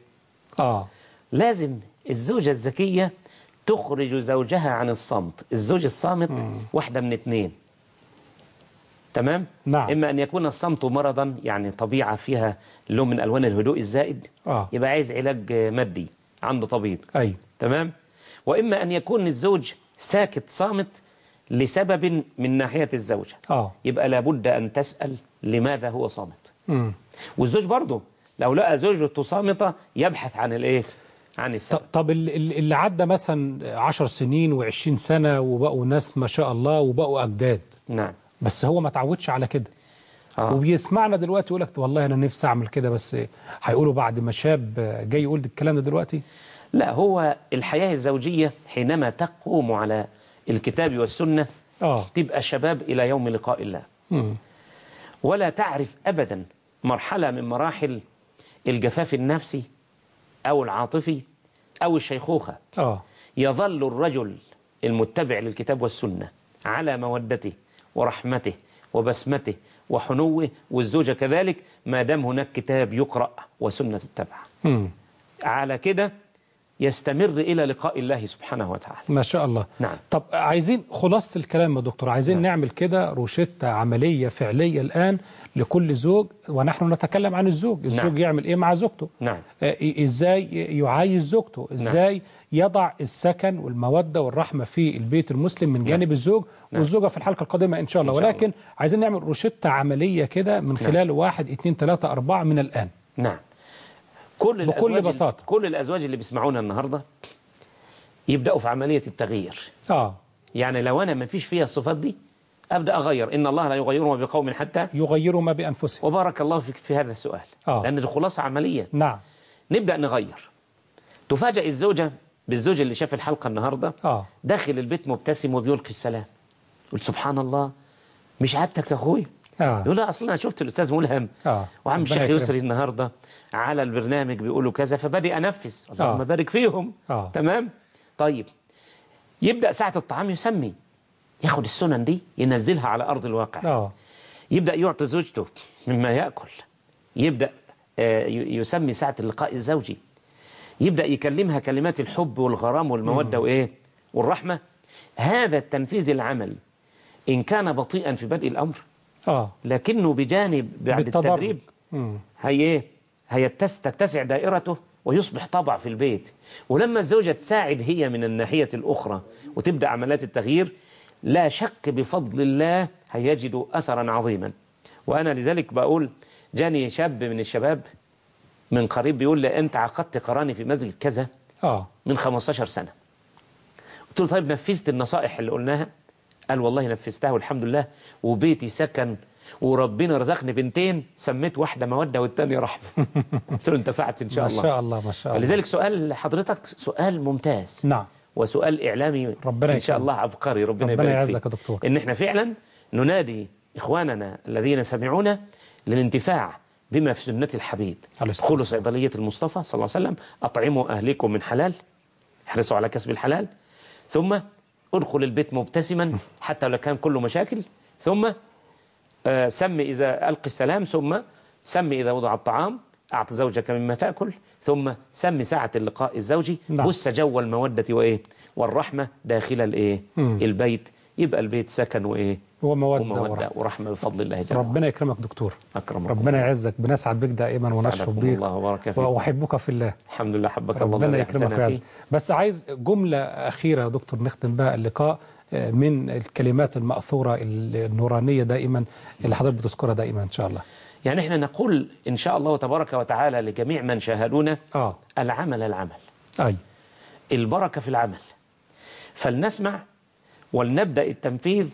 اه لازم الزوجه الذكيه تخرج زوجها عن الصمت الزوج الصامت واحده من اتنين تمام نعم. إما أن يكون الصمت مرضا يعني طبيعة فيها لون من ألوان الهدوء الزائد آه. يبقى عايز علاج مادي عنده طبيب أي. تمام وإما أن يكون الزوج ساكت صامت لسبب من ناحية الزوجة آه. يبقى لابد أن تسأل لماذا هو صامت م. والزوج برضه لو لقى زوجته صامتة يبحث عن الإيه عن السبب طب اللي عدى مثلا 10 سنين و20 سنة وبقوا ناس ما شاء الله وبقوا أجداد نعم بس هو ما اتعودش على كده آه. وبيسمعنا دلوقتي يقول لك والله انا نفسي اعمل كده بس هيقولوا بعد ما شاب جاي يقول الكلام ده دلوقتي لا هو الحياه الزوجيه حينما تقوم على الكتاب والسنه آه. تبقى شباب الى يوم لقاء الله مم. ولا تعرف ابدا مرحله من مراحل الجفاف النفسي او العاطفي او الشيخوخه آه. يظل الرجل المتبع للكتاب والسنه على مودته ورحمته وبسمته وحنوه والزوجة كذلك ما دام هناك كتاب يقرأ وسنة تتبع على كده يستمر إلى لقاء الله سبحانه وتعالى ما شاء الله نعم. طب عايزين خلاص الكلام يا دكتور عايزين نعم. نعمل كده روشتة عملية فعلية الآن لكل زوج ونحن نتكلم عن الزوج نعم. الزوج نعم. يعمل إيه مع زوجته نعم. آه، إزاي يعايز زوجته نعم. إزاي نعم. يضع السكن والموده والرحمه في البيت المسلم من نعم. جانب نعم. الزوج نعم. والزوجه في الحلقه القادمه ان شاء الله إن شاء ولكن الله. عايزين نعمل روشته عمليه كده من نعم. خلال نعم. واحد اتنين تلاته اربعه من الان نعم كل بكل بساطه كل الازواج اللي بيسمعونا النهارده يبداوا في عمليه التغيير اه يعني لو انا ما فيش فيها الصفات دي ابدا اغير ان الله لا يغير ما بقوم حتى يغيروا ما بانفسهم وبارك الله فيك في هذا السؤال آه. لان الخلاصه عمليه نعم نبدا نغير تفاجئ الزوجه بالزوج اللي شاف الحلقة النهاردة آه. داخل البيت مبتسم وبيلقي السلام قلت سبحان الله مش عادتك يا أخويا آه. يقول لا أصلا أنا شفت الأستاذ ملهم آه. وعم الشيخ يسري النهاردة على البرنامج بيقولوا كذا فبدي أنفذ اللهم آه. بارك فيهم آه. تمام طيب يبدأ ساعة الطعام يسمي ياخد السنن دي ينزلها على أرض الواقع آه. يبدأ يعطي زوجته مما يأكل يبدأ آه، يسمي ساعة اللقاء الزوجي يبدأ يكلمها كلمات الحب والغرام والمودة وإيه والرحمة هذا التنفيذ العمل إن كان بطيئا في بدء الأمر آه. لكنه بجانب بعد التدريب هي إيه؟ هي تتسع دائرته ويصبح طبع في البيت ولما الزوجة تساعد هي من الناحية الأخرى وتبدأ عمليات التغيير لا شك بفضل الله هيجد أثرا عظيما وأنا لذلك بقول جاني شاب من الشباب من قريب بيقول لي انت عقدت قراني في مسجد كذا اه من 15 سنه قلت له طيب نفذت النصائح اللي قلناها قال والله نفذتها والحمد لله وبيتي سكن وربنا رزقني بنتين سميت واحدة مودة والتانية رحمة قلت له انتفعت إن شاء الله ما شاء الله ما شاء الله فلذلك سؤال حضرتك سؤال ممتاز نعم وسؤال إعلامي ربنا إن شاء الله عبقري ربنا, ربنا يعزك يا دكتور إن إحنا فعلا ننادي إخواننا الذين سمعونا للانتفاع بما في سنة الحبيب ادخلوا صيدلية المصطفى صلى الله عليه وسلم أطعموا أهلكم من حلال احرصوا على كسب الحلال ثم ادخل البيت مبتسما حتى لو كان كله مشاكل ثم آه إذا ألقي السلام ثم سمي إذا وضع الطعام أعط زوجك مما تأكل ثم سمي ساعة اللقاء الزوجي نعم. بس جو المودة وإيه والرحمة داخل الإيه البيت يبقى البيت سكن وايه وموده, ومودة ورحمه بفضل الله جل ربنا يكرمك دكتور اكرمك ربنا يعزك بنسعد بك دائما ونشرف بك الله وبارك فيك واحبك في الله الحمد لله حبك الله ربنا يكرمك ويعزك بس عايز جمله اخيره يا دكتور نختم بها اللقاء آه، من الكلمات المأثورة النورانية دائما اللي حضرتك بتذكرها دائما إن شاء الله يعني احنا نقول إن شاء الله تبارك وتعالى لجميع من شاهدونا آه. العمل العمل أي البركة في العمل فلنسمع ولنبدأ التنفيذ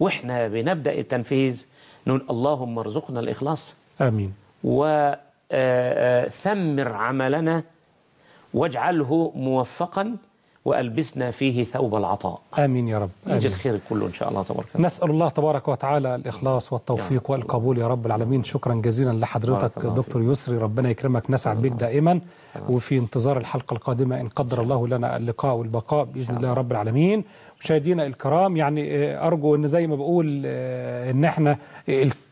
وإحنا بنبدأ التنفيذ نقول اللهم ارزقنا الإخلاص آمين وثمر آه، آه، عملنا واجعله موفقا وألبسنا فيه ثوب العطاء آمين يا رب يجي الخير كله إن شاء الله تبارك الله نسأل الله تبارك وتعالى الإخلاص والتوفيق والقبول يا رب العالمين شكرا جزيلا لحضرتك دكتور يسري ربنا يكرمك نسعد بك دائما وفي انتظار الحلقة القادمة إن قدر الله لنا اللقاء والبقاء بإذن الله رب العالمين مشاهدينا الكرام يعني آه، ارجو ان زي ما بقول آه، ان احنا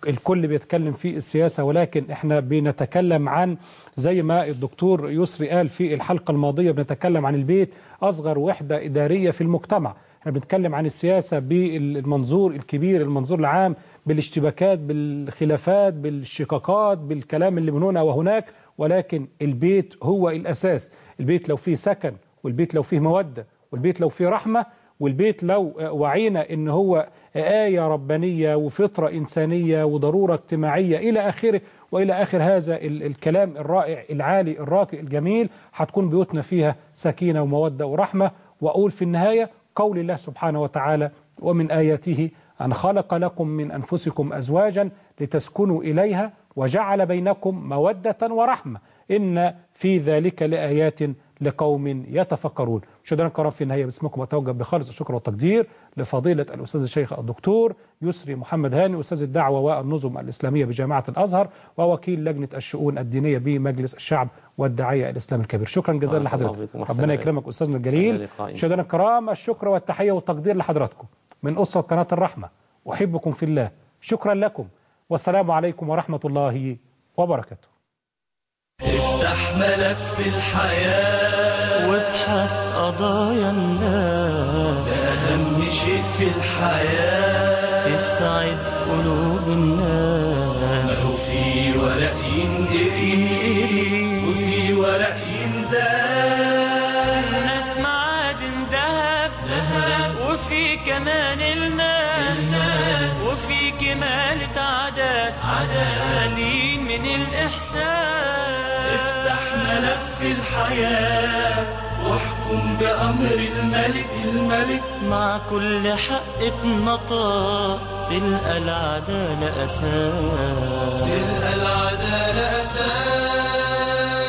الكل بيتكلم في السياسه ولكن احنا بنتكلم عن زي ما الدكتور يسري قال في الحلقه الماضيه بنتكلم عن البيت اصغر وحده اداريه في المجتمع احنا بنتكلم عن السياسه بالمنظور الكبير المنظور العام بالاشتباكات بالخلافات بالشقاقات بالكلام اللي من هنا وهناك ولكن البيت هو الاساس البيت لو فيه سكن والبيت لو فيه موده والبيت لو فيه رحمه والبيت لو وعينا ان هو آية ربانية وفطرة إنسانية وضرورة اجتماعية إلى آخره وإلى آخر هذا الكلام الرائع العالي الراقي الجميل هتكون بيوتنا فيها سكينة ومودة ورحمة وأقول في النهاية قول الله سبحانه وتعالى ومن آياته أن خلق لكم من أنفسكم أزواجا لتسكنوا إليها وجعل بينكم مودة ورحمة إن في ذلك لآيات لقوم يتفكرون شكرا الكرام في النهايه باسمكم اتوجب بخالص الشكر والتقدير لفضيله الاستاذ الشيخ الدكتور يسري محمد هاني استاذ الدعوه والنظم الاسلاميه بجامعه الازهر ووكيل لجنه الشؤون الدينيه بمجلس الشعب والداعيه الإسلام الكبير شكرا جزيلا لحضرتك ربنا يكرمك استاذنا الجليل مشاهدينا الكرام الشكر والتحيه والتقدير لحضراتكم من اسره قناه الرحمه احبكم في الله شكرا لكم والسلام عليكم ورحمه الله وبركاته افتح ملف الحياة وابحث قضايا الناس ده أهم شيء في الحياة تسعد قلوب الناس ما هو في ورق ينقري وفي ورق ينداب الناس معادن ذهب وفي كمان الناس وفي كمال عدد خليل من الإحسان في الحياة واحكم بأمر الملك الملك مع كل حق اتنطى تلقى العدالة أساس تلقى العدالة أساس